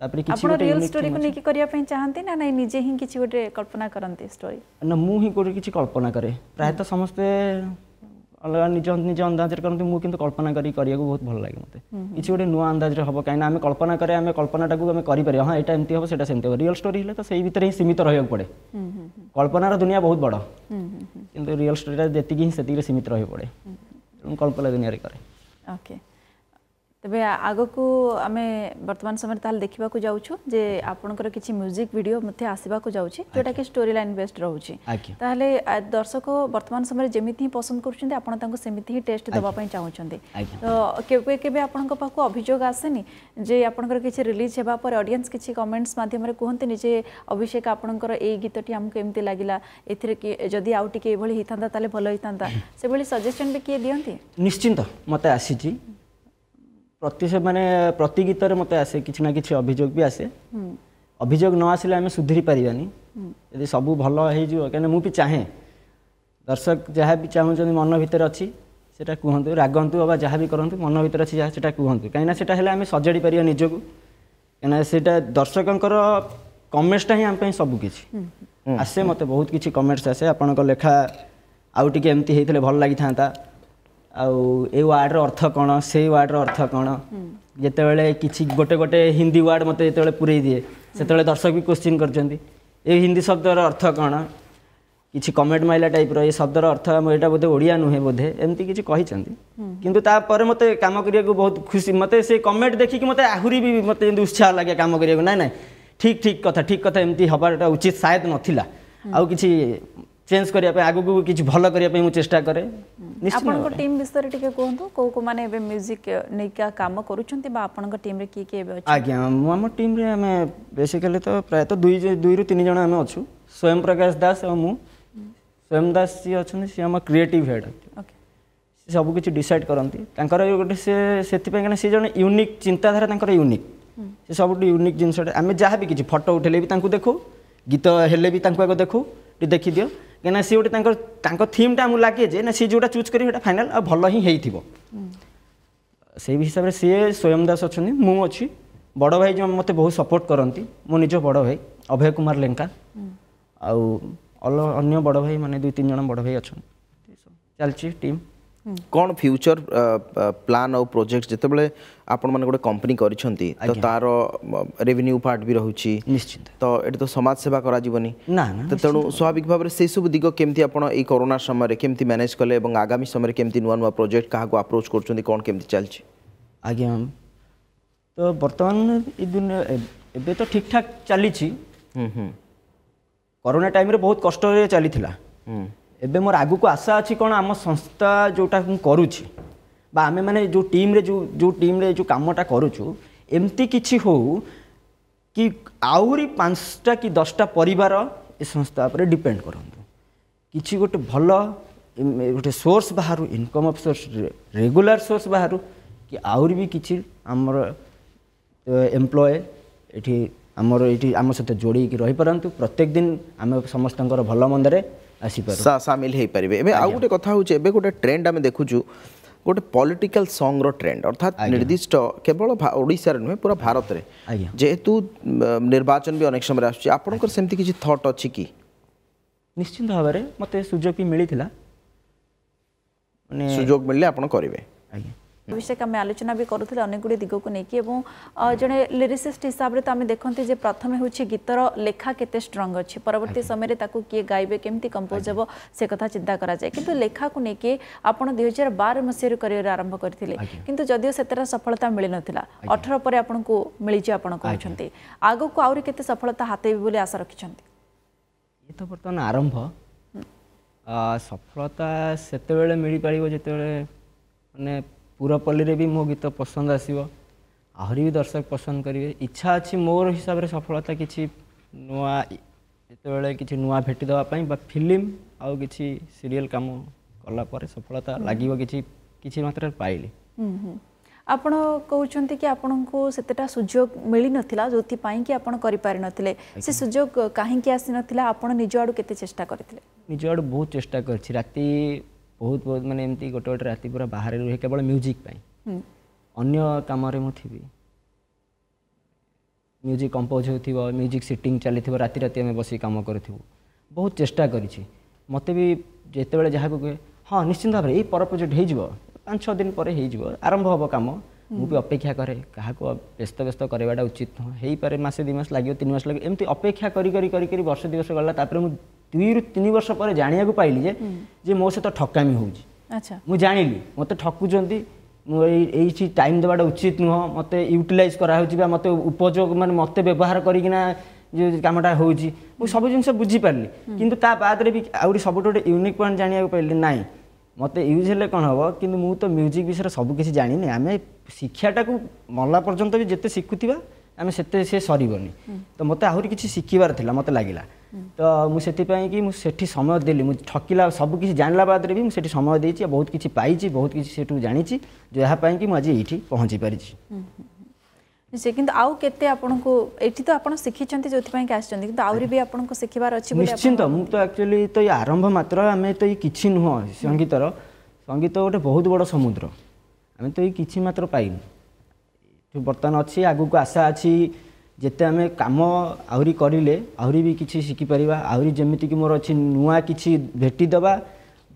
B: ତାପରେ କିଛି ଗୋଟେ ଷ୍ଟୋରିକୁ ନେଇକି
C: କରିବା ପାଇଁ ଚାହାନ୍ତି ନା ନାଇଁ ନିଜେ ହିଁ କିଛି ଗୋଟେ କଳ୍ପନା କରନ୍ତି ଷ୍ଟୋରି
B: ନା ମୁଁ ହିଁ ଗୋଟେ କିଛି କଳ୍ପନା କରେ ପ୍ରାୟତଃ ସମସ୍ତେ अलग निज निज अंदाज करते मुझे कल्पना करी बहुत भल लगे मत किसी गोटे नुआ अंदाजे हम कहीं आम कल्पना करे आम कल्पनाटा कर हाँ यहाँ एमती हम से रियल स्टोरी है तो सही भितर ही सीमित रहा पड़े कल्पनार दुनिया बहुत बड़
D: कि
B: रियल स्टोरी जी सीमित रही पड़े तेनाली कल्पना दुनिया
C: करे ତେବେ ଆଗକୁ ଆମେ ବର୍ତ୍ତମାନ ସମୟରେ ତାହେଲେ ଦେଖିବାକୁ ଯାଉଛୁ ଯେ ଆପଣଙ୍କର କିଛି ମ୍ୟୁଜିକ୍ ଭିଡ଼ିଓ ମଧ୍ୟ ଆସିବାକୁ ଯାଉଛି ଯେଉଁଟାକି ଷ୍ଟୋରି ଲାଇନ୍ ବେସ୍ଡ ରହୁଛି ତାହେଲେ ଦର୍ଶକ ବର୍ତ୍ତମାନ ସମୟରେ ଯେମିତି ହିଁ ପସନ୍ଦ କରୁଛନ୍ତି ଆପଣ ତାଙ୍କୁ ସେମିତି ହିଁ ଟେଷ୍ଟ ଦେବା ପାଇଁ ଚାହୁଁଛନ୍ତି ତ କେବେ କେବେ ଆପଣଙ୍କ ପାଖକୁ ଅଭିଯୋଗ ଆସେନି ଯେ ଆପଣଙ୍କର କିଛି ରିଲିଜ୍ ହେବା ପରେ ଅଡ଼ିଏନ୍ସ କିଛି କମେଣ୍ଟସ୍ ମାଧ୍ୟମରେ କୁହନ୍ତିନି ଯେ ଅଭିଷେକ ଆପଣଙ୍କର ଏଇ ଗୀତଟି ଆମକୁ ଏମିତି ଲାଗିଲା ଏଥିରେ କି ଯଦି ଆଉ ଟିକେ ଏଭଳି ହେଇଥାନ୍ତା ତାହେଲେ ଭଲ ହେଇଥାନ୍ତା ସେଭଳି ସଜେସନ୍ ବି କିଏ ଦିଅନ୍ତି
B: ନିଶ୍ଚିନ୍ତ ମୋତେ ଆସିଛି প্রতি মানে প্রতি গীতরে মতো আসে কিছু না কিছু অভিযোগ বি আসে অভিযোগ ন আসলে আমি সুধুরি পারিবানি যদি সবু ভালো যাব কেন মু চাহে দর্শক যা বি চাহুছেন মন ভিতরে অছি সেটা কুহতু রাগন্তু বা যা বি করতু মন ভিতরে অছি যা সেটা কুহতু কিনা সেটা হলে আমি সজাড়ি পারিবা নিজকু কেন সেটা দর্শকঙ্কর কমেন্টসটা হি আমি সবু কিছু আসে মতো বহুত কিছু কমেন্টস আসে আপনার লেখা আউ টিকে এমতি হয়েছিল ভাল লাগিথান্তা ଆଉ ଏ ୱାର୍ଡ଼ର ଅର୍ଥ କ'ଣ ସେଇ ୱାର୍ଡ଼ର ଅର୍ଥ କ'ଣ ଯେତେବେଳେ କିଛି ଗୋଟେ ଗୋଟେ ହିନ୍ଦୀ ୱାର୍ଡ଼ ମୋତେ ଯେତେବେଳେ ପୁରେଇ ଦିଏ ସେତେବେଳେ ଦର୍ଶକ ବି କୋଶ୍ଚିନ୍ କରୁଛନ୍ତି ଏ ହିନ୍ଦୀ ଶବ୍ଦର ଅର୍ଥ କ'ଣ କିଛି କମେଣ୍ଟ ମାଇଲା ଟାଇପ୍ର ଏ ଶବ୍ଦର ଅର୍ଥ ଆମ ଏଇଟା ବୋଧେ ଓଡ଼ିଆ ନୁହେଁ ବୋଧେ ଏମିତି କିଛି କହିଛନ୍ତି କିନ୍ତୁ ତାପରେ ମୋତେ କାମ କରିବାକୁ ବହୁତ ଖୁସି ମୋତେ ସେ କମେଣ୍ଟ ଦେଖିକି ମୋତେ ଆହୁରି ବି ମୋତେ ଯେମିତି ଉତ୍ସାହ ଲାଗେ କାମ କରିବାକୁ ନାଇଁ ନାଇଁ ଠିକ୍ ଠିକ୍ କଥା ଠିକ୍ କଥା ଏମିତି ହେବାଟା ଉଚିତ ସାୟଦ ନଥିଲା ଆଉ କିଛି চেঞ্জ করা আগুক কিছু ভাল করা মু চেষ্টা করে আপনার টিম
C: বিষয়ে টিকে কুহতু কেউ কেউ মানে এবে মিউজিক নেইকা কাম করছেন বা আপনার টিমে কি কি এবে আছে আজ্ঞা
B: আম টিমে আমি বেসিক্যালি তো প্রায়ত দুই দুই রু তিন জন আমি অছু স্বয়ং প্রকাশ দাস এবং মু স্বয়ং দাস সি অনেক সি আমার ক্রিয়েটিভ হেড সে সব কিছু ডিসাইড করতে তাঁর গোটে সে সেপাই কিনা সে জন ইউনিক চিন্তাধারা তাঁর ইউনিক সে সবুঠু ইউনিক জিনিসটা আমি যা বি কিছু ফটো উঠাইলে বি তাঁকু দেখু গীত হলে বি তাঁকু আগে দেখু দেখি দিও কিনা সি গোটে তাঙ্কর তাঙ্ক থিমটা আমি লাগে যে না সি যেটা চুজ করি সেটা ফাইনাল আর ভালো হি হেইথিব সেই হিসাবে সি স্বয়ং দাস অছন্তি অছি বড় ভাই মতো বহু সপোর্ট করন্তি মো নিজ বড় ভাই অভয় কুমার লেঙ্কা আল অন্য বড় ভাই মানে দুই তিন জন বড় ভাই
A: অনেক চালছি টিম କ'ଣ ଫ୍ୟୁଚର୍ ପ୍ଲାନ୍ ଆଉ ପ୍ରୋଜେକ୍ଟ ଯେତେବେଳେ ଆପଣମାନେ ଗୋଟେ କମ୍ପାନୀ କରିଛନ୍ତି ତ ତାର ରେଭିନ୍ୟୁ ପାର୍ଟ ବି ରହୁଛି ନିଶ୍ଚିତ ତ ଏଠି ତ ସମାଜ ସେବା କରାଯିବନି
D: ନା
B: ତେଣୁ
A: ସ୍ୱାଭାବିକ ଭାବରେ ସେସବୁ ଦିଗ କେମିତି ଆପଣ ଏଇ କରୋନା ସମୟରେ କେମିତି ମ୍ୟାନେଜ୍ କଲେ ଏବଂ ଆଗାମୀ ସମୟରେ କେମିତି ନୂଆ ନୂଆ ପ୍ରୋଜେକ୍ଟ କାହାକୁ ଆପ୍ରୋଚ୍ କରୁଛନ୍ତି କ'ଣ କେମିତି ଚାଲିଛି ଆଜ୍ଞା ମ୍ୟାମ୍
B: ତ ବର୍ତ୍ତମାନ ଏ ଦୁନିଆ ଏବେ ତ ଠିକ୍ଠାକ୍ ଚାଲିଛି କରୋନା ଟାଇମ୍ରେ ବହୁତ କଷ୍ଟରେ ଚାଲିଥିଲା ଏବେ ମୋର ଆଗକୁ ଆଶା ଅଛି କ'ଣ ଆମ ସଂସ୍ଥା ଯେଉଁଟା ମୁଁ କରୁଛି ବା ଆମେମାନେ ଯେଉଁ ଟିମ୍ରେ ଯେଉଁ ଯେଉଁ ଟିମ୍ରେ ଯେଉଁ କାମଟା କରୁଛୁ ଏମିତି କିଛି ହେଉ କି ଆହୁରି ପାଞ୍ଚଟା କି ଦଶଟା ପରିବାର ଏ ସଂସ୍ଥା ଉପରେ ଡିପେଣ୍ଡ କରନ୍ତୁ କିଛି ଗୋଟେ ଭଲ ଗୋଟେ ସୋର୍ସ ବାହାରୁ income of source regular source ବାହାରୁ କି ଆହୁରି ବି କିଛି ଆମର ଏମ୍ପ୍ଲୟ ଏଠି ଆମର ଏଇଠି ଆମ ସହିତ ଯୋଡ଼ିକି ରହିପାରନ୍ତୁ ପ୍ରତ୍ୟେକ ଦିନ ଆମେ ସମସ୍ତଙ୍କର ଭଲ ମନ୍ଦରେ ସାମିଲ
A: ହେଇପାରିବେ ଏବେ ଆଉ ଗୋଟେ କଥା ହେଉଛି ଏବେ ଗୋଟେ ଟ୍ରେଣ୍ଡ ଆମେ ଦେଖୁଛୁ ଗୋଟେ ପଲିଟିକାଲ ସଙ୍ଗ୍ର ଟ୍ରେଣ୍ଡ ଅର୍ଥାତ୍ ନିର୍ଦ୍ଦିଷ୍ଟ କେବଳ ଓଡ଼ିଶାରେ ନୁହେଁ ପୁରା ଭାରତରେ ଯେହେତୁ ନିର୍ବାଚନ ବି ଅନେକ ସମୟରେ ଆସୁଛି ଆପଣଙ୍କର ସେମିତି କିଛି ଥଟ୍ ଅଛି କି
B: ନିଶ୍ଚିନ୍ତ ଭାବରେ ମୋତେ ସୁଯୋଗ ବି
A: ମିଳିଥିଲା ମାନେ ସୁଯୋଗ ମିଳିଲେ ଆପଣ କରିବେ ଆଜ୍ଞା
C: অভিষেক আমি আলোচনা বি করুলে অনেকগুড়ি দিগক নেই এবং জনে লিরিসিস্ট হিসাবে তো আমি দেখতে যে প্রথমে হচ্ছে গীতর লেখা কেতে স্ট্রং অছে পরবর্তী সময় তাকে কি গাইবে কমিটি কম্পোজ হব সে কথা চিন্তা করা যায় কিন্তু লেখা কু নেই আপনার দুই হাজার বার মশায় ক্যারিয়র আরম্ভ করে কিন্তু যদিও সেতটা সফলতা মিলি নথিলা অঠর পরে আপনার মিলিছে আপনার কুমার আগুক আহরি কেতে সফলতা হাতেবে বলে আশা রাখছেন ଏ ତ ବର୍ତ୍ତମାନ
B: ଆରମ୍ଭ ସଫଳତା ସେତେବେଳେ ମିଳିପାରିବ ଯେତେବେଳେ ମାନେ ପୁରପଲ୍ଲୀରେ ବି ମୋ ଗୀତ ପସନ୍ଦ ଆସିବ ଆହୁରି ବି ଦର୍ଶକ ପସନ୍ଦ କରିବେ ଇଚ୍ଛା ଅଛି ମୋର ହିସାବରେ ସଫଳତା କିଛି ନୂଆ ଯେତେବେଳେ କିଛି ନୂଆ ଭେଟି ଦେବା ପାଇଁ ବା ଫିଲ୍ମ ଆଉ କିଛି ସିରିଏଲ୍ କାମ କଲା ପରେ ସଫଳତା ଲାଗିବ କିଛି କିଛି ମାତ୍ରାରେ ପାଇଲି
C: ଆପଣ କହୁଛନ୍ତି କି ଆପଣଙ୍କୁ ସେତେଟା ସୁଯୋଗ ମିଳିନଥିଲା ଯେଉଁଥିପାଇଁ କି ଆପଣ କରିପାରିନଥିଲେ ସେ ସୁଯୋଗ କାହିଁକି ଆସିନଥିଲା ଆପଣ ନିଜ ଆଡ଼ୁ କେତେ ଚେଷ୍ଟା କରିଥିଲେ
B: ନିଜ ଆଡ଼ୁ ବହୁତ ଚେଷ୍ଟା କରିଛି ରାତି ବହୁତ ବହୁତ ମାନେ ଏମିତି ଗୋଟେ ଗୋଟେ ରାତି ପୁରା ବାହାରେ ରୁହେ କେବଳ ମ୍ୟୁଜିକ୍ ପାଇଁ ଅନ୍ୟ କାମରେ ମୁଁ ଥିବି ମ୍ୟୁଜିକ୍ କମ୍ପୋଜ୍ ହେଉଥିବ ମ୍ୟୁଜିକ୍ ସିଟିଂ ଚାଲିଥିବ ରାତି ରାତି ଆମେ ବସିକି କାମ କରୁଥିବୁ ବହୁତ ଚେଷ୍ଟା କରିଛି ମୋତେ ବି ଯେତେବେଳେ ଯାହାକୁ କୁହେ ହଁ ନିଶ୍ଚିନ୍ତ ଭାବରେ ଏଇ ପର ପ୍ରୋଜେକ୍ଟ ହେଇଯିବ ପାଞ୍ଚ ଛଅ ଦିନ ପରେ ହେଇଯିବ ଆରମ୍ଭ ହେବ କାମ ମୁଁ ବି ଅପେକ୍ଷା କରେ କାହାକୁ ବ୍ୟସ୍ତ ବ୍ୟସ୍ତ କରିବାଟା ଉଚିତ ନୁହଁ ହେଇପାରେ ମାସେ ଦୁଇ ମାସ ଲାଗିବ ତିନି ମାସ ଲାଗିବ ଏମିତି ଅପେକ୍ଷା କରି କରି କରି କରି ବର୍ଷ ଦୁଇ ଗଲା ତାପରେ ମୁଁ ଦୁଇରୁ ତିନି ବର୍ଷ ପରେ ଜାଣିବାକୁ ପାଇଲି ଯେ ଯେ ମୋ ସହିତ ଠକାମି ହେଉଛି ଆଚ୍ଛା ମୁଁ ଜାଣିଲି ମୋତେ ଠକୁଛନ୍ତି ମୁଁ ଏଇ ଏଇଠି ଟାଇମ୍ ଦେବାଟା ଉଚିତ ନୁହଁ ମୋତେ ୟୁଟିଲାଇଜ୍ କରାହେଉଛି ବା ମୋତେ ଉପଯୋଗ ମାନେ ମୋତେ ବ୍ୟବହାର କରିକିନା ଯେଉଁ କାମଟା ହେଉଛି ମୁଁ ସବୁ ଜିନିଷ ବୁଝିପାରିଲି କିନ୍ତୁ ତା ବାଦରେ ବି ଆହୁରି ସବୁଠୁ ଗୋଟେ ୟୁନିକ୍ ପଏଣ୍ଟ ଜାଣିବାକୁ ପାଇଲି ନାହିଁ ମୋତେ ୟୁଜ୍ ହେଲେ କ'ଣ ହେବ କିନ୍ତୁ ମୁଁ ତ ମ୍ୟୁଜିକ୍ ବିଷୟରେ ସବୁ କିଛି ଜାଣିନି ଆମେ ଶିକ୍ଷାଟାକୁ ମଲା ପର୍ଯ୍ୟନ୍ତ ବି ଯେତେ ଶିଖୁଥିବା ଆମେ ସେତେ ସେ ସରିବନି ତ ମୋତେ ଆହୁରି କିଛି ଶିଖିବାର ଥିଲା ମୋତେ ଲାଗିଲା ତ ମୁଁ ସେଥିପାଇଁ କି ମୁଁ ସେଠି ସମୟ ଦେଲି ମୁଁ ଠକିଲା ସବୁକିଛି ଜାଣିଲା ବାଦରେ ବି ମୁଁ ସେଠି ସମୟ ଦେଇଛି ବହୁତ କିଛି ପାଇଛି ବହୁତ କିଛି ସେଠୁ ଜାଣିଛି ଯାହା ପାଇଁ କି ମୁଁ ଆଜି ଏଇଠି ପହଞ୍ଚି ପାରିଛି
C: ନିଶ୍ଚୟ କିନ୍ତୁ ଆଉ କେତେ ଆପଣଙ୍କୁ ଏଠି ତ ଆପଣ ଶିଖିଛନ୍ତି ଯେଉଁଥିପାଇଁ କି ଆସିଛନ୍ତି କିନ୍ତୁ ଆହୁରି ବି ଆପଣଙ୍କୁ ଶିଖିବାର ଅଛି ନିଶ୍ଚିନ୍ତ
B: ମୁଁ ତ ଆକ୍ଚୁଆଲି ତ ଏ ଆରମ୍ଭ ମାତ୍ର ଆମେ ତ ଏଇ କିଛି ନୁହଁ ସଙ୍ଗୀତର ସଙ୍ଗୀତ ଗୋଟେ ବହୁତ ବଡ଼ ସମୁଦ୍ର ଆମେ ତ ଏଇ କିଛି ମାତ୍ର ପାଇନୁ ବର୍ତ୍ତମାନ ଅଛି ଆଗକୁ ଆଶା ଅଛି ଯେତେ ଆମେ କାମ ଆହୁରି କରିଲେ ଆହୁରି ବି କିଛି ଶିଖିପାରିବା ଆହୁରି ଯେମିତିକି ମୋର ଅଛି ନୂଆ କିଛି ଭେଟି ଦେବା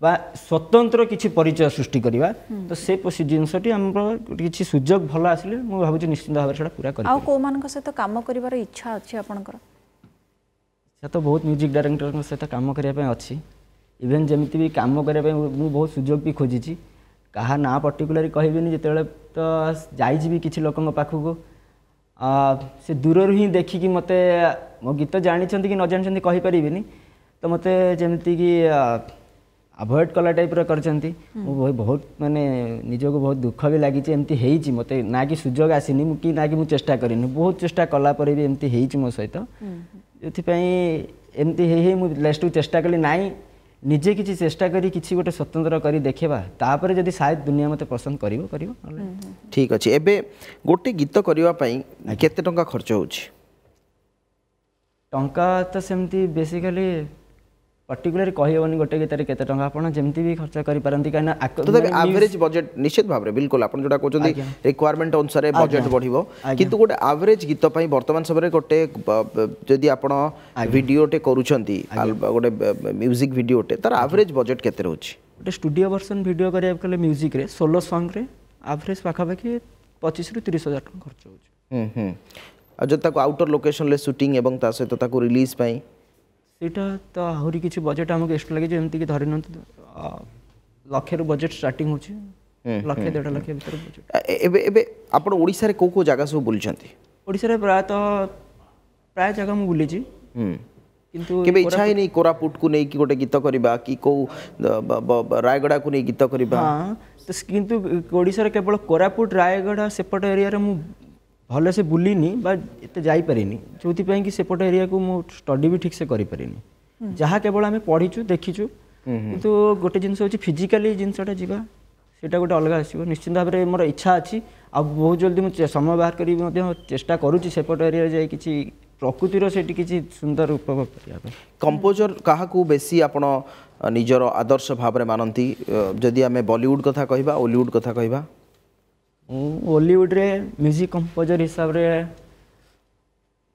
B: ବା ସ୍ୱତନ୍ତ୍ର କିଛି ପରିଚୟ ସୃଷ୍ଟି କରିବା ତ ସେ ଜିନିଷଟି ଆମର କିଛି ସୁଯୋଗ ଭଲ ଆସିଲେ ମୁଁ ଭାବୁଛି ନିଶ୍ଚିନ୍ତ ଭାବରେ ସେଇଟା ପୁରା କରିବି ଆଉ
C: କେଉଁମାନଙ୍କ ସହିତ କାମ କରିବାର ଇଚ୍ଛା ଅଛି ଆପଣଙ୍କର
B: ଇଚ୍ଛା ତ ବହୁତ ମ୍ୟୁଜିକ୍ ଡାଇରେକ୍ଟରଙ୍କ ସହିତ କାମ କରିବା ପାଇଁ ଅଛି ଇଭେନ୍ ଯେମିତି ବି କାମ କରିବା ପାଇଁ ମୁଁ ବହୁତ ସୁଯୋଗ ବି ଖୋଜିଛି କାହା ନାଁ ପର୍ଟିକୁଲାର କହିବିନି ଯେତେବେଳେ ତ ଯାଇଛି ବି କିଛି ଲୋକଙ୍କ ପାଖକୁ ସେ ଦୂରରୁ ହିଁ ଦେଖିକି ମୋତେ ମୋ ଗୀତ ଜାଣିଛନ୍ତି କି ନ ଜାଣିଛନ୍ତି କହିପାରିବିନି ତ ମୋତେ ଯେମିତିକି ଆଭଏଡ଼ କଲା ଟାଇପ୍ର କରିଛନ୍ତି ମୁଁ ବହୁତ ମାନେ ନିଜକୁ ବହୁତ ଦୁଃଖ ବି ଲାଗିଛି ଏମିତି ହେଇଛି ମୋତେ ନା କି ସୁଯୋଗ ଆସିନି କି ନା କି ମୁଁ ଚେଷ୍ଟା କରିନି ବହୁତ ଚେଷ୍ଟା କଲା ପରେ ବି ଏମିତି ହେଇଛି ମୋ ସହିତ ଯେଉଁଥିପାଇଁ ଏମିତି ହେଇ ହେଇ ମୁଁ ଲାଷ୍ଟକୁ ଚେଷ୍ଟା କଲି ନାଇଁ ନିଜେ କିଛି ଚେଷ୍ଟା କରି କିଛି ଗୋଟେ ସ୍ୱତନ୍ତ୍ର କରି ଦେଖେଇବା ତାପରେ ଯଦି ସାୟଦ ଦୁନିଆ ମୋତେ ପସନ୍ଦ କରିବ କରିବ
A: ଠିକ୍ ଅଛି ଏବେ ଗୋଟେ ଗୀତ କରିବା ପାଇଁ କେତେ ଟଙ୍କା ଖର୍ଚ୍ଚ ହେଉଛି
B: ଟଙ୍କା ତ ସେମିତି ବେସିକାଲି पर्टिकुलर कहीबन गोटे गीतने केते टंका भी खर्च करि परंती काना तथापि एवरेज
A: बजेट निश्चित भाव में बिल्कुल आपण जोडा कोचोंदी रिक्वायरमेंट अनुसार बजेट बढ़िबो कि गोटे आवरेज गीत पई समय गोटे जदि आपण वीडियो टे गोटे म्यूजिक वीडियो तार आवरेज बजेट के गोटे
B: स्टूडियो वर्सन भिड करिया कले म्यूजिक रे सोलो सॉन्ग रे पाखापाखी पाखा पाखी 25 रु 30000 खर्च
A: होउछि आउटर लोकेशन सुटिंग सहित रिलीज पई
B: ସେଇଟା ତ ଆହୁରି କିଛି ବଜେଟ୍ ଆମକୁ ଏକ୍ସଟ୍ରା ଲାଗିଛି ଯେମିତିକି ଧରି ନିଅନ୍ତୁ
A: ଲକ୍ଷରୁ ବଜେଟ୍ ଷ୍ଟାର୍ଟିଂ ହେଉଛି ଲକ୍ଷେ ଦେଢ଼ ଲକ୍ଷ ଭିତରେ ବଜେଟ୍ ଏବେ ଏବେ ଆପଣ ଓଡ଼ିଶାରେ କେଉଁ କେଉଁ ଜାଗା ସବୁ ବୁଲିଛନ୍ତି ଓଡ଼ିଶାରେ ପ୍ରାୟତଃ ପ୍ରାୟ ଜାଗା ମୁଁ ବୁଲିଛି
B: କିନ୍ତୁ କେବେ ଇଚ୍ଛା ହେଇନି
A: କୋରାପୁଟକୁ ନେଇକି ଗୋଟେ ଗୀତ କରିବା କି କେଉଁ ରାୟଗଡ଼ାକୁ ନେଇ ଗୀତ କରିବା
B: କିନ୍ତୁ ଓଡ଼ିଶାରେ କେବଳ କୋରାପୁଟ ରାୟଗଡ଼ା ସେପଟ ଏରିଆରେ ମୁଁ ভালসে বুলিনি বা এতে যাইপারিনি ଯେଉଁଥିପାଇଁ କି ସେପଟ ଏରିଆକୁ ମୁଁ ଷ୍ଟଡି ବି ଠିକ୍ସେ କରିପାରିନି ଯାହା କେବଳ ଆମେ ପଢ଼ିଛୁ ଦେଖିଛୁ କିନ୍ତୁ ଗୋଟେ ଜିନିଷ ହେଉଛି ଫିଜିକାଲି ଜିନିଷଟା ଯିବା ସେଇଟା ଗୋଟେ ଅଲଗା ଆସିବ ନିଶ୍ଚିନ୍ତ ଭାବରେ ମୋର ଇଚ୍ଛା ଅଛି ଆଉ ବହୁତ ଜଲ୍ଦି ମୁଁ ସମୟ ବାହାର କରି ମଧ୍ୟ ଚେଷ୍ଟା କରୁଛି ସେପଟ ଏରିଆରେ ଯାଇ କିଛି ପ୍ରକୃତିର
A: ସେଠି କିଛି ସୁନ୍ଦର ଉପଭୋଗ କରିବା ପାଇଁ କମ୍ପୋଜର କାହାକୁ ବେଶୀ ଆପଣ ନିଜର ଆଦର୍ଶ ଭାବରେ ମାନନ୍ତି ଯଦି ଆମେ ବଲିଉଡ଼ କଥା କହିବା ଓଲିଉଡ଼ କଥା କହିବା
B: बॉलीवुड रे म्यूजिक कंपोजर हिसाब रे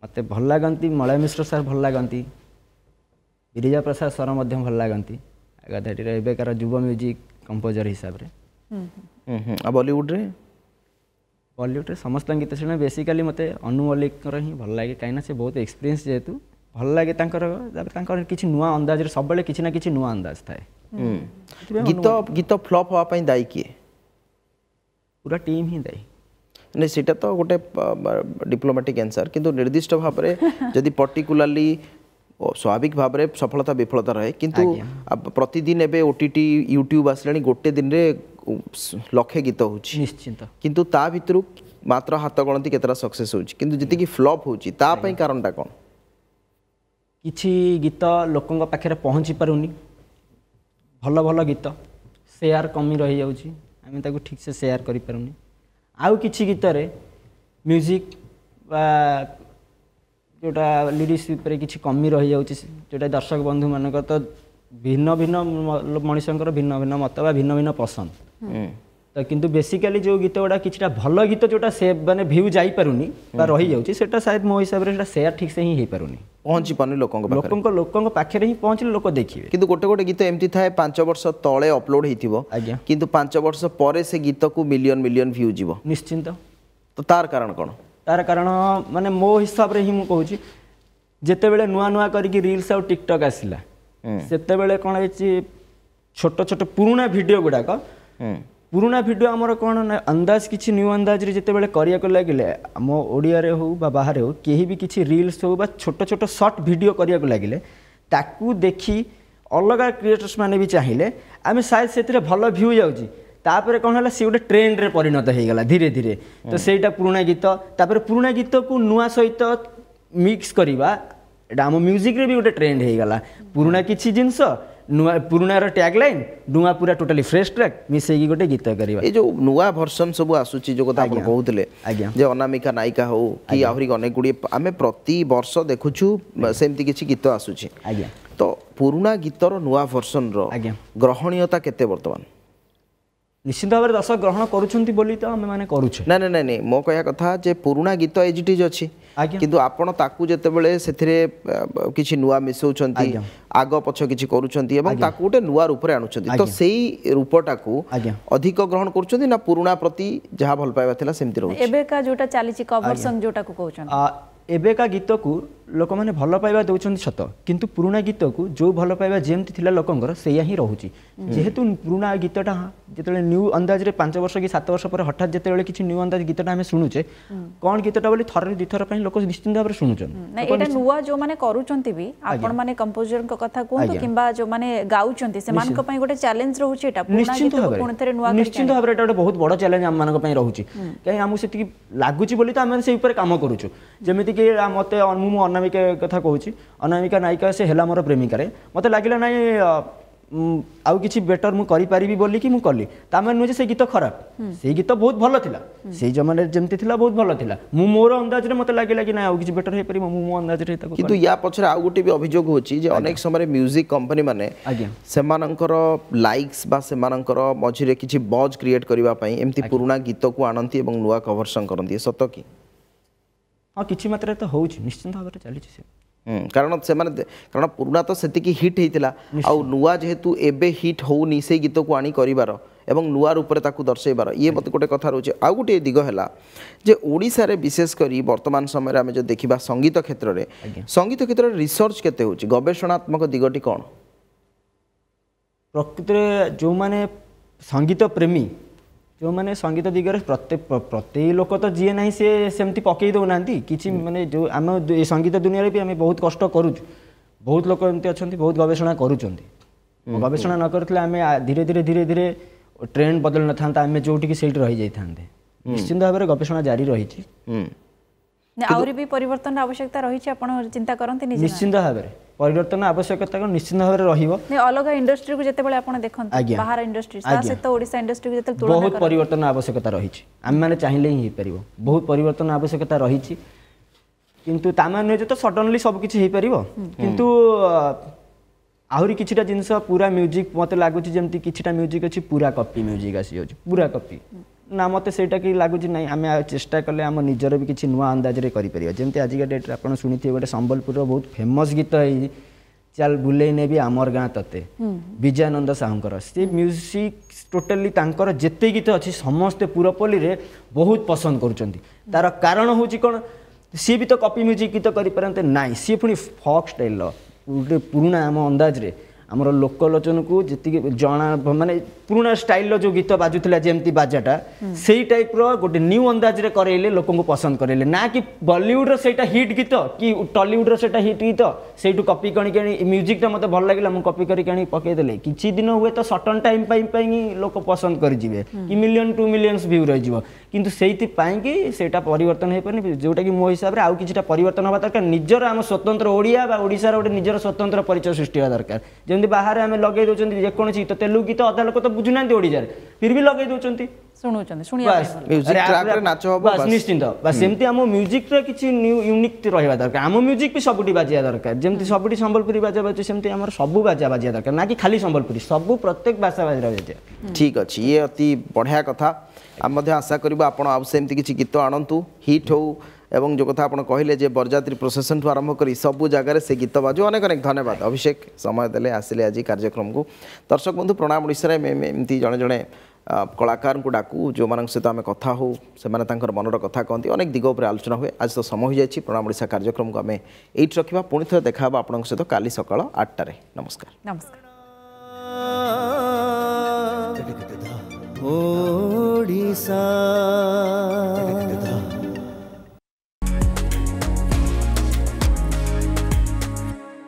B: मते भल लागंती मलय मिश्र सर भल लागंती बिरिजा प्रसाद सर मध्ये भल लागंती आगाधाटी रे एबेकार जुब म्यूजिक कंपोजर हिसाब रे हम्म हम्म आ बॉलीवुड रे बॉलीवुड रे समस्त गीत सेना बेसिकली मते अनु मलिक रे ही भल लागे काईना से बहुत एक्सपीरियंस जेतु भल लागे तांकर तब तांकर किछि नुवा अंदाज रे सबले किछि ना किछि नुवा अंदाज थाए
A: हम्म गीत गीत फ्लॉप होवा पई दाई किए পুরা ଟିମ୍ ହିଁ ଦାୟୀ ନାଇଁ ସେଇଟା ତ ଗୋଟେ ଡିପ୍ଲୋମାଟିକ୍ ଆନ୍ସର୍ କିନ୍ତୁ ନିର୍ଦ୍ଦିଷ୍ଟ ଭାବରେ ଯଦି ପର୍ଟିକୁଲାରଲି ସ୍ୱାଭାବିକ ଭାବରେ ସଫଳତା ବିଫଳତା ରହେ କିନ୍ତୁ ପ୍ରତିଦିନ ଏବେ ଓ ଟି ଟି ୟୁଟ୍ୟୁବ୍ ଆସିଲାଣି ଗୋଟେ ଦିନରେ ଲକ୍ଷେ ଗୀତ ହେଉଛି ନିଶ୍ଚିନ୍ତ କିନ୍ତୁ ତା ଭିତରୁ ମାତ୍ର ହାତ ଗଣତି କେତେଟା ସକ୍ସେସ୍ ହେଉଛି କିନ୍ତୁ ଯେତିକି ଫ୍ଲପ୍ ହେଉଛି ତା ପାଇଁ କାରଣଟା କ'ଣ
B: କିଛି ଗୀତ ଲୋକଙ୍କ ପାଖରେ ପହଞ୍ଚି ପାରୁନି ଭଲ ଭଲ ଗୀତ ସେୟାର କମି ରହିଯାଉଛି ଆମେ ତାକୁ ଠିକ୍ସେ ସେୟାର କରିପାରୁନି ଆଉ କିଛି ଗୀତରେ ମ୍ୟୁଜିକ୍ ବା ଯେଉଁଟା ଲିରିକ୍ସ ଉପରେ କିଛି କମି ରହିଯାଉଛି ଯେଉଁଟା ଦର୍ଶକ ବନ୍ଧୁମାନଙ୍କର ତ ଭିନ୍ନ ଭିନ୍ନ ମଣିଷଙ୍କର ଭିନ୍ନ ଭିନ୍ନ ମତ ବା ଭିନ୍ନ ଭିନ୍ନ ପସନ୍ଦ ତ କିନ୍ତୁ ବେସିକାଲି ଯେଉଁ ଗୀତ ଗୁଡ଼ା କିଛିଟା ଭଲ ଗୀତ ଯେଉଁଟା ସେ ମାନେ ଭ୍ୟୁ ଯାଇପାରୁନି ବା ରହିଯାଉଛି ସେଟା ସାୟଦ ମୋ ହିସାବରେ ସେଟା ସେୟାର ଠିକ୍ ସେ ହିଁ ହେଇପାରୁନି
A: ପହଞ୍ଚି ପାରୁନି ଲୋକଙ୍କ ଲୋକଙ୍କ ଲୋକଙ୍କ ପାଖରେ ହିଁ ପହଞ୍ଚିଲେ ଲୋକ ଦେଖିବେ କିନ୍ତୁ ଗୋଟେ ଗୋଟେ ଗୀତ ଏମିତି ଥାଏ ପାଞ୍ଚ ବର୍ଷ ତଳେ ଅପଲୋଡ଼ ହେଇଥିବ ଆଜ୍ଞା କିନ୍ତୁ ପାଞ୍ଚ ବର୍ଷ ପରେ ସେ ଗୀତକୁ ମିଲିୟନ ମିଲିୟନ ଭ୍ୟୁ ଯିବ ନିଶ୍ଚିନ୍ତ ତ ତାର କାରଣ କ'ଣ
B: ତାର କାରଣ ମାନେ ମୋ ହିସାବରେ ହିଁ ମୁଁ କହୁଛି ଯେତେବେଳେ ନୂଆ ନୂଆ କରିକି ରିଲ୍ସ ଆଉ ଟିକଟକ୍ ଆସିଲା ସେତେବେଳେ କ'ଣ ହେଇଛି ଛୋଟ ଛୋଟ ପୁରୁଣା ଭିଡ଼ିଓ ଗୁଡ଼ାକ ପୁରୁଣା ଭିଡ଼ିଓ ଆମର କ'ଣ ନା ଅନ୍ଦାଜ କିଛି ନ୍ୟୁ ଅନ୍ଦାଜରେ ଯେତେବେଳେ କରିବାକୁ ଲାଗିଲେ ଆମ ଓଡ଼ିଆରେ ହେଉ ବା ବାହାରେ ହେଉ କେହି ବି କିଛି ରିଲ୍ସ ହେଉ ବା ଛୋଟ ଛୋଟ ସର୍ଟ ଭିଡ଼ିଓ କରିବାକୁ ଲାଗିଲେ ତାକୁ ଦେଖି ଅଲଗା କ୍ରିଏଟର୍ସମାନେ ବି ଚାହିଁଲେ ଆମେ ସାୟଦ ସେଥିରେ ଭଲ ଭ୍ୟୁ ଯାଉଛି ତାପରେ କ'ଣ ହେଲା ସିଏ ଗୋଟେ ଟ୍ରେଣ୍ଡରେ ପରିଣତ ହେଇଗଲା ଧୀରେ ଧୀରେ ତ ସେଇଟା ପୁରୁଣା ଗୀତ ତାପରେ ପୁରୁଣା ଗୀତକୁ ନୂଆ ସହିତ ମିକ୍ସ କରିବା ଆମ ମ୍ୟୁଜିକ୍ରେ ବି ଗୋଟେ ଟ୍ରେଣ୍ଡ ହେଇଗଲା ପୁରୁଣା କିଛି ଜିନିଷ ନୂଆ ପୁରୁଣାର ଟ୍ୟାଗ୍
A: ଲାଇନ୍ ନୂଆ ପୁରା ଟୋଟାଲି ଫ୍ରେଶ୍ ଟ୍ରାକ୍ ମିଶେଇକି ଗୋଟେ ଗୀତ କରିବା ଏ ଯେଉଁ ନୂଆ ଭର୍ସନ୍ ସବୁ ଆସୁଛି ଯେଉଁ କଥା ଆପଣ କହୁଥିଲେ ଆଜ୍ଞା ଯେ ଅନାମିକା ନାୟିକା ହଉ କି ଆହୁରି ଅନେକ ଗୁଡ଼ିଏ ଆମେ ପ୍ରତି ବର୍ଷ ଦେଖୁଛୁ ସେମିତି କିଛି ଗୀତ ଆସୁଛି ଆଜ୍ଞା ତ ପୁରୁଣା ଗୀତର ନୂଆ ଭର୍ସନ୍ର ଗ୍ରହଣୀୟତା କେତେ ବର୍ତ୍ତମାନ নিশ্চিত ভাবে দর্শক গ্রহণ করছেন বলে তো আমি মানে করুছে না না না মো কয়া কথা যে পুরোনা গীত এজিটিজ অছি কিন্তু আপন তাকু যেতবেলে সেথিরে কিছু নুয়া মিশাউছন্তি আগ পছ কিছু করুছন্তি এবং তাকু গোটে নুয়া রূপরে আনুছন্তি তো সেই রূপটাকু অধিক গ্রহণ করছন্তি না পুরোনা প্রতি যাহা ভাল পাইবা থিলা সেমতি রহুছে
C: এবেকা যেটা চালিছি কভার সং যেটাকু কহুছন্তি
A: এবেকা গীতকু
B: ଲୋକମାନେ ଭଲ ପାଇବା ଦେଉଛନ୍ତି ସତ କିନ୍ତୁ ପୁରୁଣା ଗୀତକୁ ଯେଉଁ ଭଲ ପାଇବା ଯେମିତି ଥିଲା ଲୋକଙ୍କର ସେଇଆ ହିଁ ରହୁଛି ଯେହେତୁ ପୁରୁଣା ଗୀତଟା ଯେତେବେଳେ ନ୍ୟୁ ଅନ୍ଦାଜରେ ପାଞ୍ଚ ବର୍ଷ କି ସାତ ବର୍ଷ ପରେ ହଠାତ୍ ଯେତେବେଳେ କିଛି ନ୍ୟୁ ଅନ୍ଦାଜ ଗୀତଟା ଆମେ ଶୁଣୁଛେ କ'ଣ ଗୀତଟା ବୋଲି ଥରେ ଦୁଇଥର ପାଇଁ ଲୋକ ନିଶ୍ଚିନ୍ତ ଭାବରେ ଶୁଣୁଛନ୍ତି ଏଇଟା ନୂଆ
C: ଯେଉଁମାନେ କରୁଛନ୍ତି ବି ଆପଣମାନେ କମ୍ପୋଜରଙ୍କ କଥା କୁହନ୍ତୁ କିମ୍ବା ଯେଉଁମାନେ ଗାଉଛନ୍ତି ସେମାନଙ୍କ ପାଇଁ ଗୋଟେ ଚ୍ୟାଲେଞ୍ଜ ରହୁଛି ଏଇଟା ନିଶ୍ଚିନ୍ତ ଭାବରେ ନୂଆ ନିଶ୍ଚିନ୍ତ
B: ଭାବରେ ଏଇଟା ଗୋଟେ ବହୁତ ବଡ଼ ଚ୍ୟାଲେଞ୍ଜ ଆମମାନଙ୍କ ପାଇଁ ରହୁଛି କାହିଁକି ଆମକୁ ସେତିକି ଲାଗୁଛି ବୋଲି ତ ଆମେ ସେଇ ଉପରେ କାମ କରୁଛୁ ଯେମିତିକି ମୋତେ ମୁଁ অনামিকা কথা কହୁଛି অনামিকা ନାୟିକା ସେ ହେଲା ମୋର ପ୍ରେମିକାରେ ମୋତେ ଲାଗିଲା ନାହିଁ ଆଉ କିଛି ବେଟର ମୁଁ କରିପାରିବି ବୋଲିକି ମୁଁ କଲି ତା ମାନେ ନୁହେଁ ଯେ ସେ ଗୀତ ଖରାପ ସେଇ ଗୀତ ବହୁତ ଭଲ ଥିଲା ସେଇ ଜମାନାରେ ଯେମିତି ଥିଲା ବହୁତ ଭଲ ଥିଲା ମୁଁ ମୋର ଅନ୍ଦାଜରେ ମୋତେ ଲାଗିଲା କି ନାହିଁ ଆଉ କିଛି ବେଟର ହେଇପାରିବ ମୁଁ ମୋ ଅନ୍ଦାଜରେ ତାକୁ କିନ୍ତୁ
A: ୟା ପଛରେ ଆଉ ଗୋଟେ ବି ଅଭିଯୋଗ ହେଉଛି ଯେ ଅନେକ ସମୟରେ ମ୍ୟୁଜିକ୍ କମ୍ପାନୀମାନେ ସେମାନଙ୍କର ଲାଇକ୍ସ ବା ସେମାନଙ୍କର ମଝିରେ କିଛି ବଜ୍ କ୍ରିଏଟ୍ କରିବା ପାଇଁ ଏମିତି ପୁରୁଣା ଗୀତକୁ ଆଣନ୍ତି ଏବଂ ନୂଆ କଭରସଂ କରନ୍ତି ସତ କି
B: ହଁ କିଛି ମାତ୍ରାରେ ତ ହେଉଛି ନିଶ୍ଚିନ୍ତ ଭାବରେ ଚାଲିଛି ସେ
A: କାରଣ ସେମାନେ କାରଣ ପୁରୁଣା ତ ସେତିକି ହିଟ୍ ହେଇଥିଲା ଆଉ ନୂଆ ଯେହେତୁ ଏବେ ହିଟ୍ ହେଉନି ସେଇ ଗୀତକୁ ଆଣି କରିବାର ଏବଂ ନୂଆ ରୂପରେ ତାକୁ ଦର୍ଶାଇବାର ଇଏ ମୋତେ ଗୋଟେ କଥା ରହୁଛି ଆଉ ଗୋଟିଏ ଦିଗ ହେଲା ଯେ ଓଡ଼ିଶାରେ ବିଶେଷ କରି ବର୍ତ୍ତମାନ ସମୟରେ ଆମେ ଯଦି ଦେଖିବା ସଙ୍ଗୀତ କ୍ଷେତ୍ରରେ ସଙ୍ଗୀତ କ୍ଷେତ୍ରରେ ରିସର୍ଚ୍ଚ କେତେ ହେଉଛି ଗବେଷଣାତ୍ମକ ଦିଗଟି କ'ଣ
B: ପ୍ରକୃତରେ ଯେଉଁମାନେ ସଙ୍ଗୀତ ପ୍ରେମୀ ଯେଉଁମାନେ ସଙ୍ଗୀତ ଦିଗରେ ପ୍ରତ୍ୟେକ ଲୋକ ତ ଯିଏ ନାହିଁ ସିଏ ସେମିତି ପକାଇ ଦେଉନାହାନ୍ତି କିଛି ମାନେ ଯେଉଁ ଆମ ଏ ସଙ୍ଗୀତ ଦୁନିଆରେ ବି ଆମେ ବହୁତ କଷ୍ଟ କରୁଛୁ ବହୁତ ଲୋକ ଏମିତି ଅଛନ୍ତି ବହୁତ ଗବେଷଣା କରୁଛନ୍ତି ଗବେଷଣା ନ କରିଥିଲେ ଆମେ ଧୀରେ ଧୀରେ ଧୀରେ ଧୀରେ ଟ୍ରେଣ୍ଡ ବଦଳି ନଥାନ୍ତା ଆମେ ଯେଉଁଠିକି ସେଇଠି ରହିଯାଇଥାନ୍ତେ ନିଶ୍ଚିନ୍ତ ଭାବରେ ଗବେଷଣା ଜାରି ରହିଛି
C: ଆହୁରି ବି ପରିବର୍ତ୍ତନର ଆବଶ୍ୟକତା ରହିଛି ଆପଣ ଚିନ୍ତା କରନ୍ତି ନିଶ୍ଚିନ୍ତ
B: ଭାବରେ ପରିବର୍ତ୍ତନ ଆବଶ୍ୟକତା ନିଶ୍ଚିନ୍ତ ଭାବରେ ରହିବ
C: ଅଲଗା ଇଣ୍ଡଷ୍ଟ୍ରିକୁ ଯେତେବେଳେ ଆପଣ ଦେଖନ୍ତି ବାହାର ଇଣ୍ଡଷ୍ଟ୍ରି ତା ସହିତ ଓଡ଼ିଶା ଇଣ୍ଡଷ୍ଟ୍ରିକୁ ଯେତେବେଳେ ବହୁତ ପରିବର୍ତ୍ତନ
B: ଆବଶ୍ୟକତା ରହିଛି ଆମେମାନେ ଚାହିଁଲେ ହିଁ ହେଇପାରିବ ବହୁତ ପରିବର୍ତ୍ତନ ଆବଶ୍ୟକତା ରହିଛି କିନ୍ତୁ ତା ମାନେ ନୁହେଁ ଯେ ତ ସଡନଲି ସବୁକିଛି ହେଇପାରିବ କିନ୍ତୁ ଆହୁରି କିଛିଟା ଜିନିଷ ପୁରା ମ୍ୟୁଜିକ୍ ମୋତେ ଲାଗୁଛି ଯେମିତି କିଛିଟା ମ୍ୟୁଜିକ୍ ଅଛି ପୁରା କପି ମ୍ୟୁଜିକ୍ ଆସିଯାଉଛି ପୁରା କପି ନା ମୋତେ ସେଇଟା କି ଲାଗୁଛି ନାହିଁ ଆମେ ଚେଷ୍ଟା କଲେ ଆମ ନିଜର ବି କିଛି ନୂଆ ଅନ୍ଦାଜରେ କରିପାରିବା ଯେମିତି ଆଜିକା ଡେଟ୍ରେ ଆପଣ ଶୁଣିଥିବେ ଗୋଟେ ସମ୍ବଲପୁରର ବହୁତ ଫେମସ୍ ଗୀତ ହେଇଛି ଚାଲ ବୁଲେଇ ନେବି ଆମର ଗାଁ ତତେ ବିଜୟାନନ୍ଦ ସାହୁଙ୍କର ସେ ମ୍ୟୁଜିକ୍ ଟୋଟାଲି ତାଙ୍କର ଯେତେ ଗୀତ ଅଛି ସମସ୍ତେ ପୁରପଲ୍ଲୀରେ ବହୁତ ପସନ୍ଦ କରୁଛନ୍ତି ତାର କାରଣ ହେଉଛି କ'ଣ ସିଏ ବି ତ କପି ମ୍ୟୁଜିକ୍ ଗୀତ କରିପାରନ୍ତେ ନାହିଁ ସିଏ ପୁଣି ଫକ୍ସ ଷ୍ଟାଇଲ୍ର ଗୋଟେ ପୁରୁଣା ଆମ ଅନ୍ଦାଜରେ ଆମର ଲୋକଲୋଚନକୁ ଯେତିକି ଜଣା ମାନେ ପୁରୁଣା ଷ୍ଟାଇଲ୍ର ଯେଉଁ ଗୀତ ବାଜୁଥିଲା ଯେମିତି ବାଜାଟା ସେଇ ଟାଇପ୍ର ଗୋଟେ ନ୍ୟୁ ଅନ୍ଦାଜରେ କରେଇଲେ ଲୋକଙ୍କୁ ପସନ୍ଦ କରେଇଲେ ନା କି ବଲିଉଡ଼ର ସେଇଟା ହିଟ୍ ଗୀତ କି ଟଲିଉଡ଼ର ସେଇଟା ହିଟ୍ ଗୀତ ସେଇଠୁ କପି କରିକି ଆଣି ମ୍ୟୁଜିକ୍ଟା ମୋତେ ଭଲ ଲାଗିଲା ମୁଁ କପି କରିକି ଆଣି ପକେଇଦେଲେ କିଛି ଦିନ ହୁଏ ତ ସଟନ୍ ଟାଇମ୍ ପାଇଁ ପାଇଁ ଲୋକ ପସନ୍ଦ କରିଯିବେ କି ମିଲିୟନ୍ ଟୁ ମିଲିୟନ୍ସ ଭ୍ୟୁ ରହିଯିବ କିନ୍ତୁ ସେଇଥିପାଇଁ କି ସେଇଟା ପରିବର୍ତ୍ତନ ହେଇପାରୁନି ଯେଉଁଟାକି ମୋ ହିସାବରେ ଆଉ କିଛିଟା ପରିବର୍ତ୍ତନ ହେବା ଦରକାର ନିଜର ଆମ ସ୍ୱତନ୍ତ୍ର ଓଡ଼ିଆ ବା ଓଡ଼ିଶାର ଗୋଟେ ନିଜର ସ୍ୱତନ୍ତ୍ର ପରିଚୟ ସୃଷ୍ଟି ହେବା ଦରକାର ଯେମିତି ବାହାରେ ଆମେ ଲଗେଇ ଦେଉଛନ୍ତି ଯେକୌଣସି ଗୀତ ତେଲୁଗୁ ଗୀତ ଅଧା ଲୋକ ତ ବୁଝୁନାହାନ୍ତି ଓଡ଼ିଶାରେ ଫିର୍ ବି ଲଗେଇ ଦେଉଛନ୍ତି ନିଶ୍ଚିନ୍ତ ବାସ୍ ସେମିତି ଆମ ମ୍ୟୁଜିକର କିଛି ୟୁନିକ୍ ରହିବା ଦରକାର ଆମ ମ୍ୟୁଜିକ୍ ବି ସବୁଠି ବାଜିବା ଦରକାର ଯେମିତି ସବୁଠି ସମ୍ବଲପୁରୀ ବାଜା ବାଜୁଛି ସେମିତି ଆମର ସବୁ ବାଜା ବାଜିବା ଦରକାର ନା କି ଖାଲି ସମ୍ବଲପୁରୀ ସବୁ
A: ପ୍ରତ୍ୟେକ ଭାଷା ବାଜିବା ବାଜିବା ଠିକ୍ ଅଛି ଇଏ ଅତି ବଢ଼ିଆ କଥା ଆମେ ମଧ୍ୟ ଆଶା କରିବୁ ଆପଣ ଆଉ ସେମିତି କିଛି ଗୀତ ଆଣନ୍ତୁ ହିଟ୍ ହେଉ এবং যে কথা আপনার কহিলে যে বরযাত্রী প্রসেসন ঠু আরম্ভ করে সবু জায়গায় সে গীত বাজু অনেক অনেক ধন্যবাদ অভিষেক সময় দেলে আসলে আজ কার্যক্রম কু দর্শক বন্ধু প্রণাম ওড়শার এমতি জনে জনে কলাকার ডাকু যেমন সহ আমি কথা হো সে তাঁর মনের কথা কহতি অনেক দিগ উপরে আলোচনা হুয়ে আজ তো সময় হয়ে যাই প্রণাম ওড়শা কার্যক্রম আমি এইটি রাখা পুঁথ দেখা হব আপনার সহ কালি সকাল আটটার নমস্কার
C: নমস্কার
D: ওড়িশা